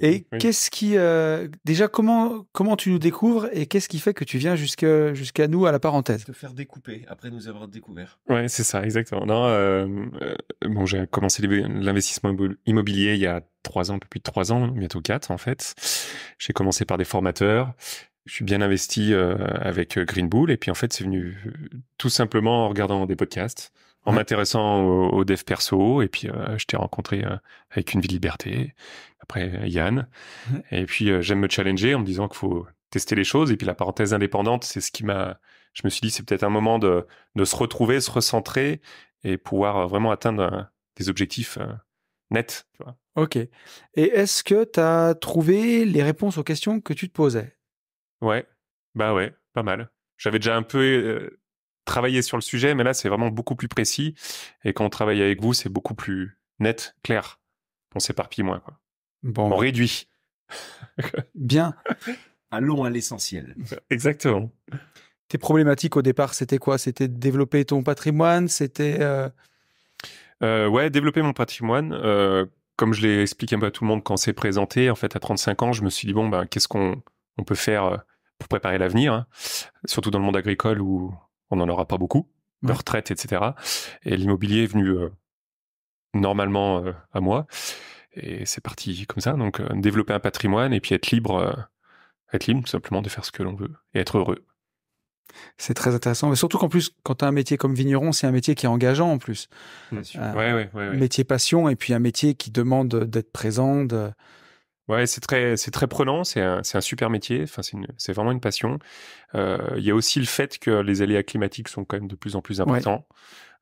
S1: Et qu'est-ce qui. Euh, déjà, comment, comment tu nous découvres et qu'est-ce qui fait que tu viens jusqu'à nous à la parenthèse
S2: Te faire découper après nous avoir découvert.
S5: Ouais, c'est ça, exactement. Non, euh, bon, j'ai commencé l'investissement immobilier il y a trois ans, un peu plus de trois ans, bientôt quatre en fait. J'ai commencé par des formateurs je suis bien investi euh, avec euh, Green Bull. Et puis en fait, c'est venu euh, tout simplement en regardant des podcasts, en m'intéressant au, devs dev perso. Et puis je t'ai rencontré avec Une Vie Liberté, après Yann. Et puis j'aime me challenger en me disant qu'il faut tester les choses. Et puis la parenthèse indépendante, c'est ce qui m'a. Je me suis dit, c'est peut-être un moment de, de, se retrouver, se recentrer et pouvoir vraiment atteindre des objectifs nets.
S1: Ok. Et est-ce que tu as trouvé les réponses aux questions que tu te posais
S5: Ouais, bah ouais, pas mal. J'avais déjà un peu travaillé sur le sujet, mais là, c'est vraiment beaucoup plus précis. Et quand on travaille avec vous, c'est beaucoup plus net, clair. On s'éparpille moins, quoi. Bon. On réduit.
S1: Bien. Allons à l'essentiel. Exactement. Tes problématiques au départ, c'était quoi C'était développer ton patrimoine C'était. Euh
S5: euh, ouais, développer mon patrimoine. Euh, comme je l'ai expliqué un peu à tout le monde quand c'est présenté, en fait, à 35 ans, je me suis dit, bon, ben, qu'est-ce qu'on on peut faire préparer l'avenir, hein. surtout dans le monde agricole où on n'en aura pas beaucoup, de retraite, etc. Et l'immobilier est venu euh, normalement euh, à moi. Et c'est parti comme ça. Donc, euh, développer un patrimoine et puis être libre, être libre simplement de faire ce que l'on veut et être heureux. C'est
S1: très intéressant. Mais surtout qu'en plus, quand tu as un métier comme vigneron, c'est un métier qui est engageant en plus. Oui, sûr. Ouais, métier passion et puis un métier qui demande d'être présent, de,
S5: Ouais, c'est très, c'est très prenant. C'est un, c'est un super métier. Enfin, c'est, une, c'est vraiment une passion. Euh, il y a aussi le fait que les aléas climatiques sont quand même de plus en plus importants.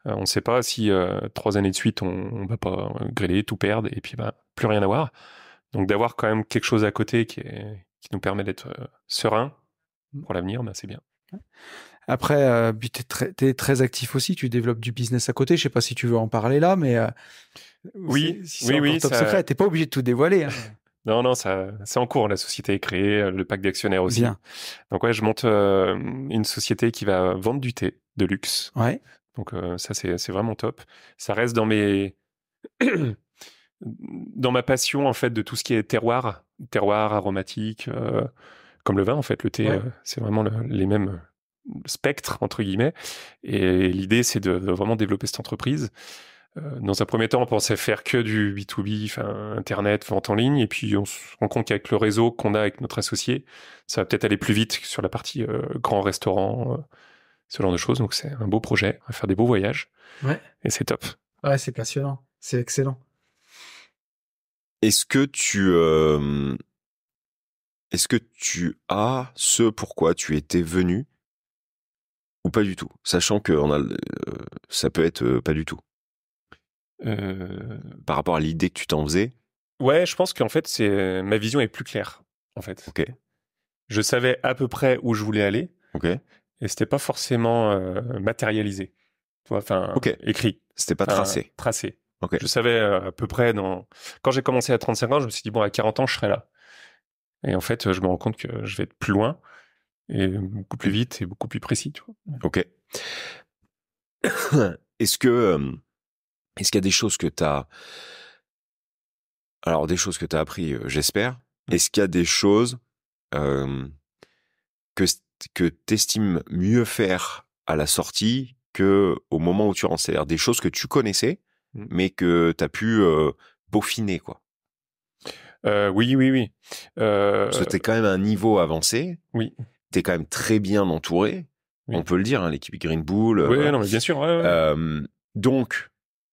S5: Euh, on ne sait pas si euh, trois années de suite on, ne va pas griller, tout perdre et puis bah plus rien à Donc d'avoir quand même quelque chose à côté qui, est, qui nous permet d'être serein mmh. pour l'avenir, bah, c'est bien.
S1: Après, tu es très, actif aussi. Tu développes du business à côté. Je ne sais pas si tu veux en parler là, mais oui, si oui, oui, top ça... secret. n'es pas obligé de tout dévoiler. Hein,
S5: non, non, ça, c'est en cours. La société est créée, euh, le pack d'actionnaires aussi. Donc ouais, je monte euh, une société qui va vendre du thé de luxe. Ouais. Donc euh, ça, c'est, c'est vraiment top. Ça reste dans mes dans ma passion en fait de tout ce qui est terroir, terroir aromatique, comme le vin en fait. Le thé, c'est vraiment les mêmes spectres entre guillemets. Et l'idée, c'est de vraiment développer cette entreprise. Euh, dans un premier temps, on pensait faire que du B2B, Internet, vente en ligne, et puis on se rend compte qu'avec le réseau qu'on a avec notre associé, ça va peut-être aller plus vite sur la partie euh, grand restaurant, euh, ce genre de choses. Donc c'est un beau projet, on faire des beaux voyages. Et c'est top.
S1: Ouais, c'est passionnant, c'est excellent.
S5: Est-ce
S2: que tu... Est-ce que tu as ce pourquoi tu étais venu ou pas du tout, sachant que on a, ça peut être pas du tout. Euh, Par rapport à l'idée que tu t'en faisais
S5: Ouais, je pense qu'en fait, c'est ma vision est plus claire, en fait. Ok. Je savais à peu près où je voulais aller. Ok. Et c'était pas forcément euh, matérialisé, enfin okay. écrit. C'était pas tracé. Tracé. Ok. Je savais euh, à peu près dans. Quand j'ai commencé à 35 ans, je me suis dit, bon, à 40 ans, je serai là. Et en fait, je me rends compte que je vais être plus loin, et beaucoup plus mmh. vite, et beaucoup plus précis. Tu vois. Ok. Est-ce que est-ce qu'il y a des choses
S2: que tu as... Alors, des choses que tu as appris, j'espère. Mmh. Est-ce qu'il y a des choses que, que tu estimes mieux faire à la sortie que au moment où tu rentres C'est-à-dire des choses que tu connaissais, mmh. mais que tu as pu peaufiner, quoi. oui, oui, oui. C'était quand même un niveau avancé. Oui. Tu es quand même très bien entouré. On peut le dire, hein, l'équipe Green Bull. Oui, non, bien sûr. donc,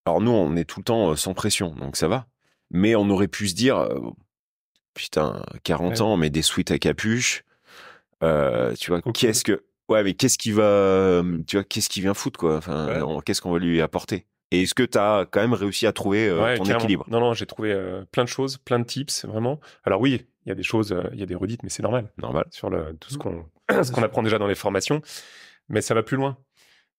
S2: alors nous, on est tout le temps euh, sans pression, donc ça va. Mais on aurait pu se dire, euh, putain, 40 ans, mais des suites à capuche. Euh, tu vois, qu'est-ce que, ouais, mais qu'est-ce qui va, tu vois, qu'est-ce qui vient foutre, quoi. Enfin, qu'est-ce qu'on va lui apporter. Et est-ce que tu as quand même réussi à trouver ton équilibre
S5: Non, non, j'ai trouvé plein de choses, plein de tips, vraiment. Alors oui, il y a des choses, il y a des redites, mais c'est normal. Normal. Sur tout ce mmh. qu'on, ce qu'on apprend déjà dans les formations. Mais ça va plus loin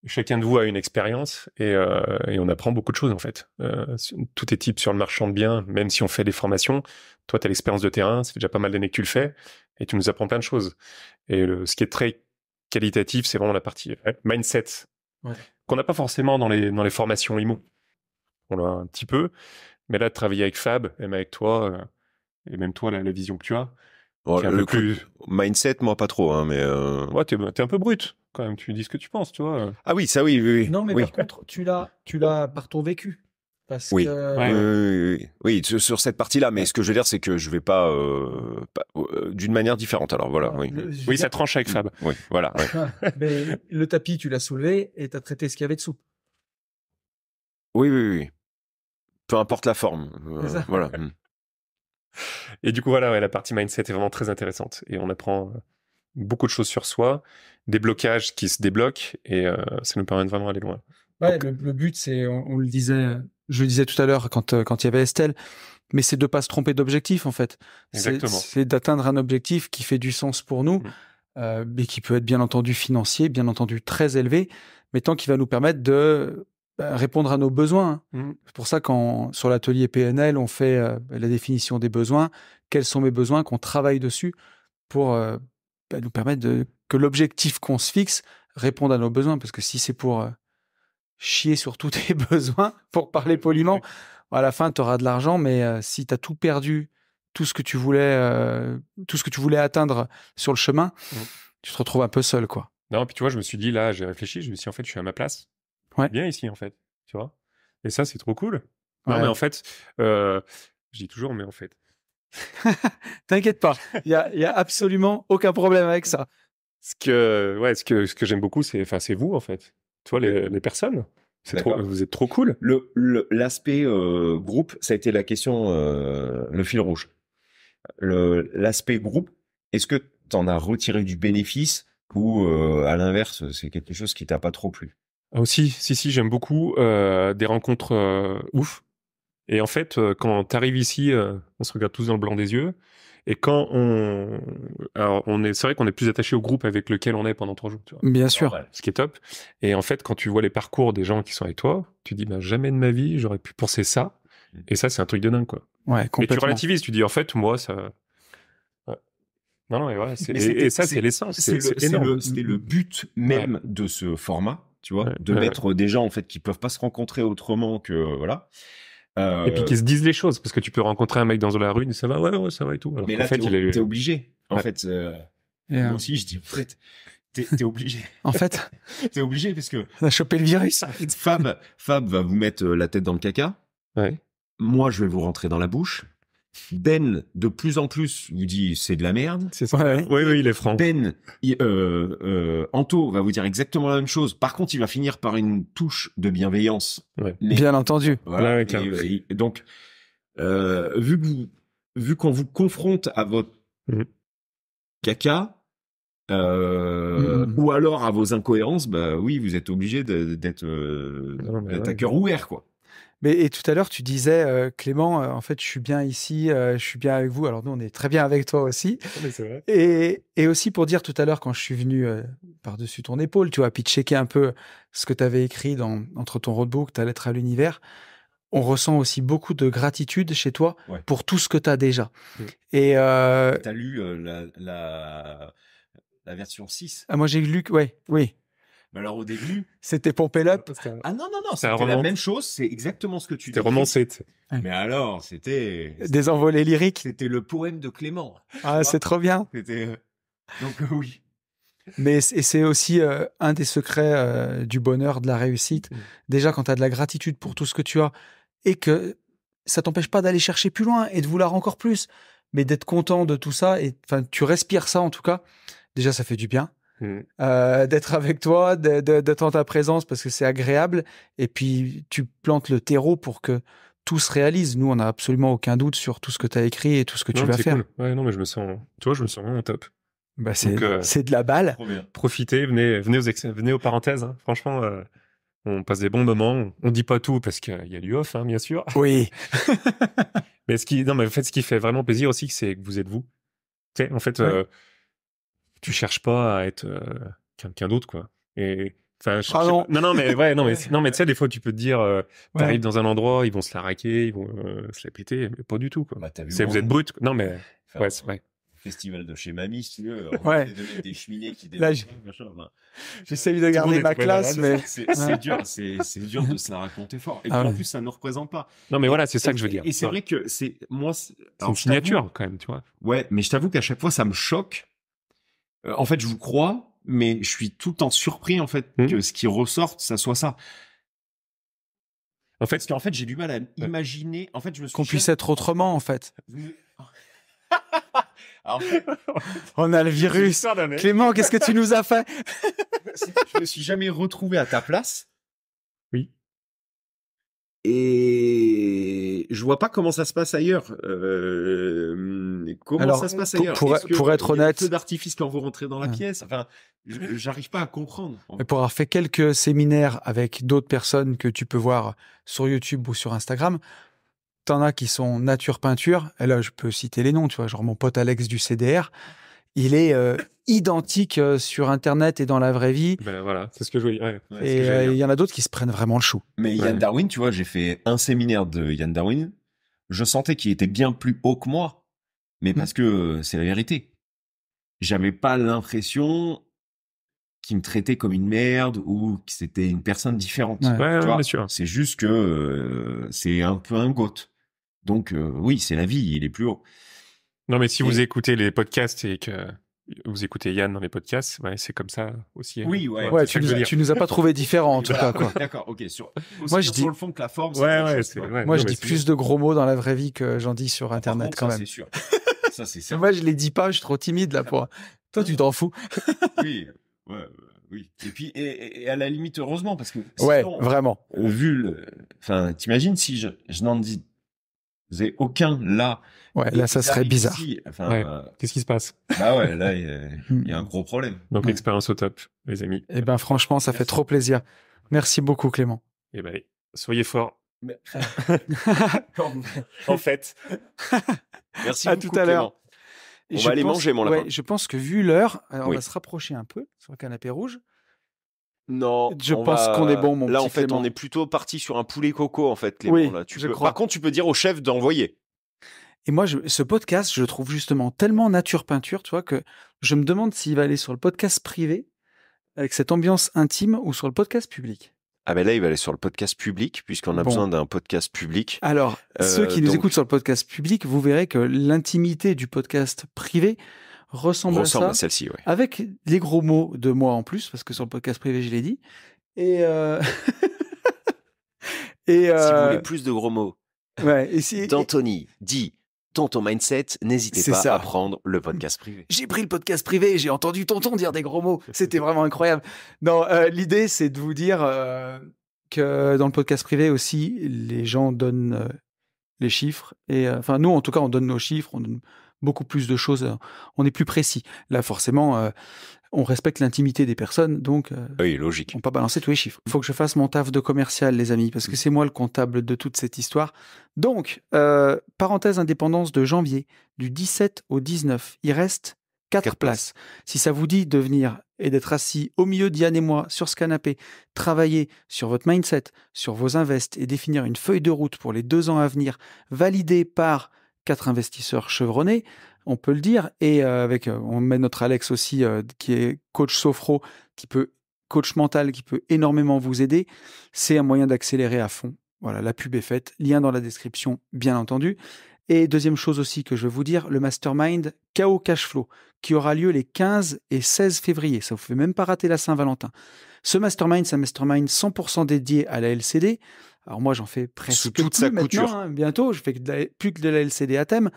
S5: chacun de vous a une expérience euh, et, on apprend beaucoup de choses en fait. Euh, tout est type sur le marchand de biens, même si on fait des formations. Toi, tu as l'expérience de terrain, c'est déjà pas mal d'années que tu le fais et tu nous apprends plein de choses. Et ce qui est très qualitatif, c'est vraiment la partie mindset qu'on n'a pas forcément dans les, dans les formations IMO. On l'a un petit peu, mais là, travailler avec Fab, même avec toi, euh, et même toi, la vision que tu as, le
S2: plus... Mindset, moi, pas trop, hein, mais. Euh... Ouais, t'es, es un peu brut,
S5: quand même. Tu dis ce que tu penses, tu vois.
S2: Ah oui, ça, oui, oui. oui. Non, mais par
S5: contre, tu l'as, tu l'as par ton vécu.
S1: oui.
S2: oui. oui, sur cette partie-là. Mais ce que je veux dire, c'est que je vais pas, euh, euh, d'une manière différente. Alors voilà. oui, oui ça tranche avec Fab. Oui, voilà.
S1: mais le tapis, tu l'as soulevé et tu as traité ce qu'il y avait dessous.
S2: Oui, oui, oui.
S5: Peu importe la forme. Euh, voilà. Et du coup, voilà, la partie mindset est vraiment très intéressante. Et on apprend euh, beaucoup de choses sur soi, des blocages qui se débloquent, et euh, ça nous permet de vraiment aller loin.
S1: le, but, c'est, on, le disait, je le disais tout à l'heure euh, quand, il y avait Estelle, mais c'est de pas se tromper d'objectif, en fait. C'est d'atteindre un objectif qui fait du sens pour nous, mm. mais qui peut être bien entendu financier, bien entendu très élevé, mais tant qu'il va nous permettre de bah, répondre à nos besoins. Mm. C'est pour ça qu'en sur l'atelier PNL, on fait euh, la définition des besoins, quels sont mes besoins, qu'on travaille dessus pour euh, bah, nous permettre de, que l'objectif qu'on se fixe réponde à nos besoins. Parce que si c'est pour euh, chier sur tous tes besoins, pour parler poliment, à la fin, tu auras de l'argent, mais si tu as tout perdu, tout ce que tu voulais, tout ce que tu voulais atteindre sur le chemin, mm. tu te retrouves un peu seul, quoi.
S5: Non, puis tu vois, je me suis dit, là, j'ai réfléchi, je me suis dit, en fait, je suis à ma place ouais. bien ici en fait, tu vois. Et ça, c'est trop cool. Non, mais en fait, euh, je dis toujours, mais en fait. T'inquiète pas, il n'y a, y a absolument aucun problème avec ça. Ce que, ouais, ce que, ce que j'aime beaucoup, c'est vous en fait. Toi, les, les personnes. Trop, vous êtes trop cool. L'aspect le, l'aspect
S2: euh, groupe, ça a été la question, euh, le fil rouge. L'aspect groupe, est-ce que tu en as retiré du bénéfice ou à l'inverse, c'est quelque chose qui t'a pas trop plu
S5: ah aussi, si, si, j'aime beaucoup euh, des rencontres euh, ouf. Et en fait, euh, quand quand arrives ici, on se regarde tous dans le blanc des yeux. Et quand on, alors on est, c'est vrai qu'on est plus attaché au groupe avec lequel on est pendant trois jours. Tu vois. Bien sûr. ce qui est top. Et en fait, quand tu vois les parcours des gens qui sont avec toi, tu dis, bah, jamais de ma vie, j'aurais pu penser ça. Mm. Et ça, c'est un truc de dingue, quoi. Ouais, complètement. Et tu relativises, tu dis, en fait, moi, ça, non, non, et, voilà, et, et, ça, c'est l'essence. c'est le, le,
S2: but même de ce format, de mettre des gens en fait qui peuvent pas se rencontrer autrement que euh, voilà.
S5: et puis euh, qui se disent les choses, parce que tu peux rencontrer un mec dans la rue, ça va, ouais, ouais, ça va et tout. mais là, fait, t'es, obligé.
S2: En fait, euh, moi aussi, je dis, en fait, t'es, es obligé. en fait, t'es obligé parce que on a chopé le virus. Fab, Fab va vous mettre la tête dans le caca. Moi, je vais vous rentrer dans la bouche. Ben, de plus en plus, vous dit c'est de la merde. C'est ça. Oui, oui, il est franc. Ben, euh, euh, Anto va vous dire exactement la même chose. Par contre, il va finir par une touche de bienveillance. Bien entendu. Voilà, donc, euh, vu vu qu'on vous confronte à votre mmh. caca, mmh. ou alors à vos incohérences, bah oui, vous êtes obligé d'être euh, à ah cœur ouvert, quoi
S1: et tout à l'heure, tu disais, euh, Clément, euh, en fait, je suis bien ici, euh, je suis bien avec vous. Alors nous, on est très bien avec toi aussi. Et, aussi pour dire tout à l'heure, quand je suis venu par-dessus ton épaule, tu vois, puis checker un peu ce que tu avais écrit dans, entre ton roadbook, ta lettre à l'univers, on ressent aussi beaucoup de gratitude chez toi pour tout ce que tu as déjà. Mm. Et tu as
S2: lu la, version 6 ah, Moi,
S1: j'ai lu, ouais, oui.
S2: Mais alors au début,
S1: c'était pompé Ah
S2: non non non, c'était la même chose, c'est exactement ce que tu dis. C'était romancé. Mais alors, c'était des envolées lyriques.
S1: C'était le poème de Clément. Ah, c'est trop bien. C'était euh, donc euh, oui. Mais c'est aussi euh, un des secrets du bonheur, de la réussite. Mm. Déjà, quand tu as de la gratitude pour tout ce que tu as et que ça t'empêche pas d'aller chercher plus loin et de vouloir encore plus, mais d'être content de tout ça et enfin tu respires ça en tout cas. Déjà, ça fait du bien. Mmh. Euh, d'être avec toi, de, de, ta présence parce que c'est agréable. Et puis, tu plantes le terreau pour que tout se réalise. Nous, on n'a absolument aucun doute sur tout ce que tu as écrit et tout ce que tu vas faire. Cool.
S5: Ouais, non, mais je me sens, Toi, je me sens vraiment top. Bah, euh, c'est de la balle. Profitez, venez, venez, aux, venez aux parenthèses. Hein. Franchement, euh, on passe des bons moments. On dit pas tout parce qu'il y a du off, hein, bien sûr. Oui. mais ce qui, non, mais en fait, ce qui fait vraiment plaisir aussi, c'est que vous êtes vous. en fait, tu cherches pas à être quelqu'un euh, d'autre, quoi. Et non. non. mais ouais, non, mais non, mais tu sais, des fois, tu peux te dire, euh, t'arrives dans un endroit, ils vont se la raquer, ils vont euh, se la péter, mais pas du tout, quoi. Bah, vous êtes brut. Non, mais ouais, Festival de chez Mamie, si tu veux. Ouais. Des, cheminées qui J'essaie J'essaie de
S2: garder ma classe, mais. C'est dur, c'est dur de se la raconter fort. Et ah en plus, ça ne représente pas. Non, mais voilà, c'est ça que je veux dire. Et c'est vrai que c'est, moi, c'est une signature, quand même, tu vois. Ouais, mais je t'avoue qu'à chaque fois, ça me choque euh, en fait, je vous crois, mais je suis tout le temps surpris en fait hmm. que ce qui ressorte, ça soit ça. En fait, parce qu'en fait, j'ai du mal à imaginer. En fait, qu'on puisse être autrement, en fait.
S1: on a le virus. Clément, qu'est-ce que tu nous as fait Je me suis
S2: jamais retrouvé à ta place et je vois pas comment ça se passe ailleurs. Euh, comment ça se passe ailleurs Pour, pour être honnête, d'artifice quand vous rentrez dans la pièce. Enfin, j'arrive pas à comprendre.
S1: Mais pour avoir fait quelques séminaires avec d'autres personnes que tu peux voir sur YouTube ou sur Instagram, t'en as qui sont nature peinture. Et là, je peux citer les noms. Tu vois, genre mon pote Alex du CDR, il est euh, identiques euh, sur Internet et dans la vraie vie.
S5: Ben voilà,
S2: c'est
S1: ce que je voulais dire. et euh, il y en a d'autres qui se prennent vraiment le chou.
S2: Mais Yann Darwin, tu vois, j'ai fait un séminaire de Yann Darwin. Je sentais qu'il était bien plus haut que moi, mais hmm. parce que euh, c'est la vérité. J'avais pas l'impression qu'il me traitait comme une merde ou que c'était une personne différente. c'est juste que c'est un peu un goth. Donc oui, c'est la vie, il est plus haut.
S5: Non, mais si vous écoutez les podcasts et que vous écoutez Yann dans les podcasts, c'est comme ça aussi. Hein. Oui, ouais. tu, nous, nous, as pas trouvé différent en tout cas. D'accord, ok.
S2: Sur, moi, je dis... le fond que la
S1: forme. moi, je dis plus de gros mots dans la vraie vie que j'en dis sur Internet quand même. sûr. ça, c'est sûr. moi, je les dis pas, je suis trop timide là pour. Toi, tu t'en fous. oui, ouais, oui. Et puis,
S2: et, à la limite, heureusement, parce que. ouais, vraiment. Euh, vu le. Enfin, t'imagines si je, je
S5: n'en disais aucun là Ouais, là, ça serait bizarre. Euh, Qu'est-ce qui se passe Ah ouais, là, hmm. il y, a un gros problème. Donc, hmm. l'expérience au top, les amis. Eh ben, franchement,
S1: ça fait trop plaisir. Merci beaucoup, Clément.
S5: Eh ben, soyez forts.
S1: en fait. Merci à beaucoup, tout à l'heure. On
S2: va aller manger, mon lapin. je
S1: pense que vu l'heure, euh, on va se rapprocher un peu sur le canapé rouge.
S2: Non. Je pense qu'on est bon, mon Là, en fait, on est plutôt parti sur un poulet coco, en fait, Clément. Tu je crois. Par contre, tu peux dire au chef d'envoyer.
S1: Et moi, ce podcast, je le trouve justement tellement nature peinture, tu vois, que je me demande s'il va aller sur le podcast privé avec cette ambiance intime ou sur le podcast public.
S2: Ah ben là, il va aller sur le podcast public, puisqu'on a besoin d'un podcast public.
S1: Alors, ceux euh, qui nous écoutent sur le podcast public, vous verrez que l'intimité du podcast privé ressemble, à, celle-ci, avec les gros mots de moi en plus, parce que sur le podcast privé, je l'ai dit. Et, euh,
S2: et si vous euh, voulez plus de gros mots,
S1: ouais, d'Anthony, dit ton Mindset, n'hésitez pas à prendre le podcast privé. J'ai pris le podcast privé, j'ai entendu Tonton dire des gros mots, c'était vraiment incroyable. Non, euh, l'idée c'est de vous dire euh, que dans le podcast privé aussi, les gens donnent euh, les chiffres et enfin nous en tout cas on donne nos chiffres, on donne beaucoup plus de choses, on est plus précis. Là forcément on respecte l'intimité des personnes, donc euh, oui, logique. on ne peut pas balancer tous les chiffres. Il faut que je fasse mon taf de commercial, les amis, parce que mm. c'est moi le comptable de toute cette histoire. Donc, euh, parenthèse indépendance de janvier, du 17 au 19, il reste 4, places. Si ça vous dit de venir et d'être assis au milieu d'Yann et moi sur ce canapé, travailler sur votre mindset, sur vos invests et définir une feuille de route pour les deux ans à venir, validée par quatre investisseurs chevronnés, on peut le dire. Et euh, avec, euh, on met notre Alex aussi, euh, qui est coach sophro, qui peut coach mental, qui peut énormément vous aider. C'est un moyen d'accélérer à fond. Voilà, la pub est faite. Lien dans la description, bien entendu. Et deuxième chose aussi que je veux vous dire, le mastermind KO Cashflow, qui aura lieu les 15 et 16 février. Ça vous fait même pas rater la Saint-Valentin. Ce mastermind, c'est un mastermind 100% dédié à la LCD. Alors moi, j'en fais presque Sous toute plus sa maintenant. Couture. Hein. Bientôt, je fais que plus que de la LCD à thème.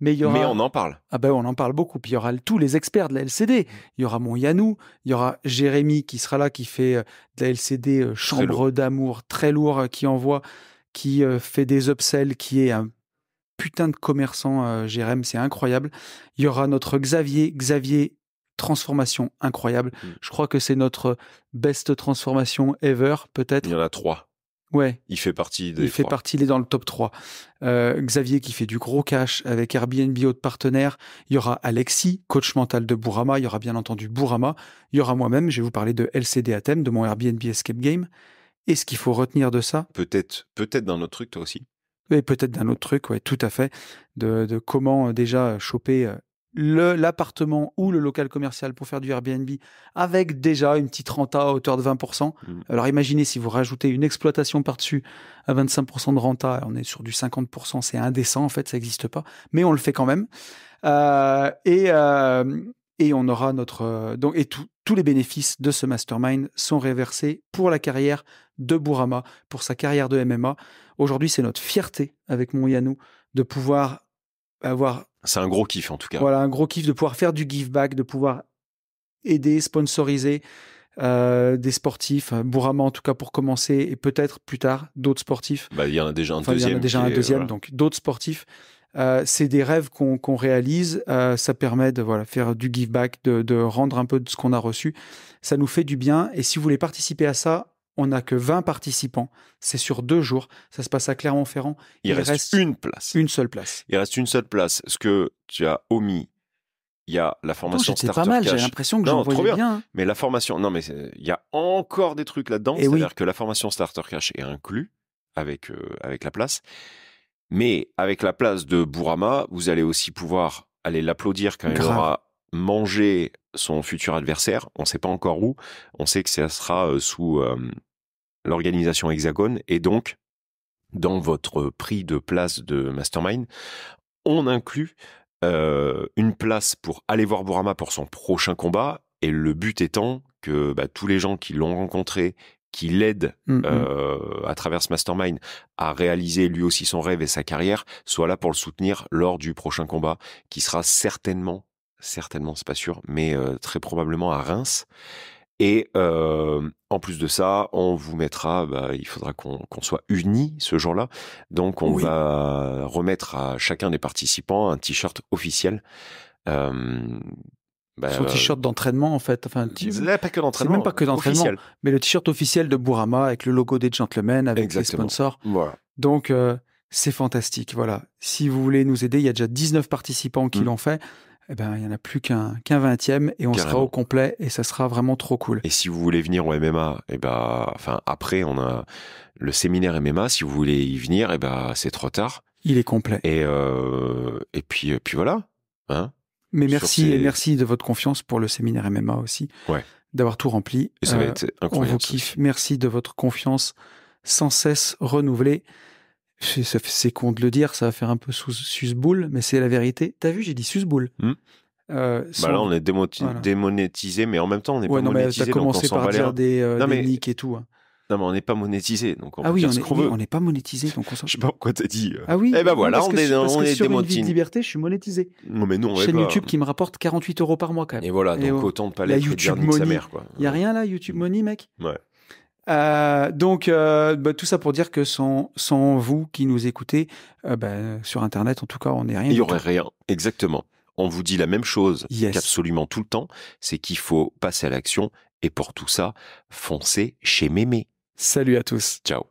S1: Mais, on en parle. Ah ben on en parle beaucoup. il y aura tous les experts de la LCD. Il y aura mon Yanou, il y aura Jérémy qui sera là, qui fait euh, de la LCD euh, chambre d'amour très lourd, euh, qui envoie, qui fait des upsells, qui est un putain de commerçant, Jérémy, c'est incroyable. Il y aura notre Xavier, Xavier, transformation incroyable. Hmm. Je crois que c'est notre best transformation ever, peut-être. Il y en a trois. Ouais. Il fait partie des. Il fait partie, est dans le top 3. Euh, Xavier qui fait du gros cash avec Airbnb autre partenaire. Il y aura Alexis, coach mental de Bourama. Il y aura bien entendu Bourama. Il y aura moi-même. Je vais vous parler de LCD Atem, de mon Airbnb Escape Game. Et ce qu'il faut retenir de ça.
S2: Peut-être, peut-être d'un autre truc, toi aussi.
S1: Oui, peut-être d'un autre truc, ouais, tout à fait. De, de comment euh, déjà choper euh, l'appartement ou le local commercial pour faire du Airbnb avec déjà une petite renta à hauteur de 20%. Mm. Alors imaginez si vous rajoutez une exploitation par-dessus à 25% de renta, on est sur du 50%, c'est indécent en fait, ça n'existe pas, mais on le fait quand même. Euh, et, euh, et on aura notre... Euh, donc, et tous les bénéfices de ce mastermind sont réversés pour la carrière de Bourama, pour sa carrière de MMA. Aujourd'hui, c'est notre fierté avec mon Yanou de pouvoir avoir
S2: c'est un gros kiff en tout cas. Voilà,
S1: un gros kiff de pouvoir faire du give back, de pouvoir aider, sponsoriser euh, des sportifs, euh, Bourama en tout cas pour commencer, et peut-être plus tard d'autres sportifs.
S2: Bah, il y en a déjà un deuxième. Il y en a déjà un deuxième, donc
S1: d'autres sportifs. Euh, c'est des rêves qu'on réalise. ça permet de voilà, faire du give back, de rendre un peu de ce qu'on a reçu. Ça nous fait du bien. Et si vous voulez participer à ça, on n'a que 20 participants. C'est sur deux jours. Ça se passe à Clermont-Ferrand. Il, reste, une place. Une seule place.
S2: Il reste une seule place. Ce que tu as omis, il y a la formation non, Starter pas mal, j'ai l'impression que j'en voyais bien. Hein. Mais la formation, non mais euh, il y a encore des trucs là-dedans. Eh C'est-à-dire que la formation Starter Cash est inclue avec, euh, avec la place. Mais avec la place de Bourama, vous allez aussi pouvoir aller l'applaudir quand il aura mangé son futur adversaire. On ne sait pas encore où. On sait que ça sera euh, sous, l'organisation Hexagone est donc dans votre prix de place de mastermind, on inclut euh, une place pour aller voir Bourama pour son prochain combat et le but étant que bah, tous les gens qui l'ont rencontré qui l'aident mmh, mmh. Euh, à travers mastermind à réaliser lui aussi son rêve et sa carrière, soient là pour le soutenir lors du prochain combat, qui sera certainement, certainement, c'est pas sûr, mais euh, très probablement à Reims. Et euh, en plus de ça, on vous mettra, bah, il faudra qu'on soit unis ce jour-là. Donc on va remettre à chacun des participants un t-shirt officiel. Euh,
S1: bah, Son t-shirt euh, d'entraînement en fait. Enfin, Même pas que d'entraînement. Mais le t-shirt officiel de Bourama avec le logo des gentlemen, avec les sponsors. Donc c'est fantastique. Voilà. Si vous voulez nous aider, il y a déjà 19 participants qui mmh. l'ont fait. Eh ben, il n'y en a plus qu'un qu'un vingtième et on sera au complet et ça sera vraiment trop cool. Et si vous voulez venir au
S2: MMA, eh ben, enfin, après, on a le séminaire MMA. Si vous voulez y venir, eh ben, c'est trop tard. Il est complet. Et, euh, et puis, puis voilà. Hein.
S1: Mais merci, merci de votre confiance pour le séminaire MMA aussi. Ouais. D'avoir tout rempli. ça va euh, être incroyable. On vous kiffe. Merci de votre confiance sans cesse renouvelée c'est con de le dire, ça va faire un peu suce-boule, mais c'est la vérité. T'as vu, j'ai dit susboule. boule hmm. Euh, bah là, on est
S2: démonétisé, mais en même temps, on n'est pas monétisé. T'as commencé par dire des, euh, et tout. Hein. Non, mais on n'est pas monétisé, donc on ah oui, on ce qu'on on
S1: n'est pas monétisé, donc on Je sais pas pourquoi t'as dit... Euh. Ah oui Eh ben voilà, parce on est, parce que sur une vie de liberté, je suis monétisé. Non, mais non, Chaîne bah, YouTube euh. qui me rapporte 48 euros par mois, quand même. Et voilà, donc autant de pas YouTube de sa mère, quoi. Y a rien, là, YouTube Money, mec Ouais. Euh, donc, euh, bah, tout ça pour dire que sans, vous qui nous écoutez, euh, bah, sur Internet, en tout cas, on n'est rien. Il n'y aurait
S2: rien, exactement. On vous dit la même chose absolument qu'absolument tout le temps, c'est qu'il faut passer à l'action. Et pour tout ça, foncez chez Mémé. Salut à tous. Ciao.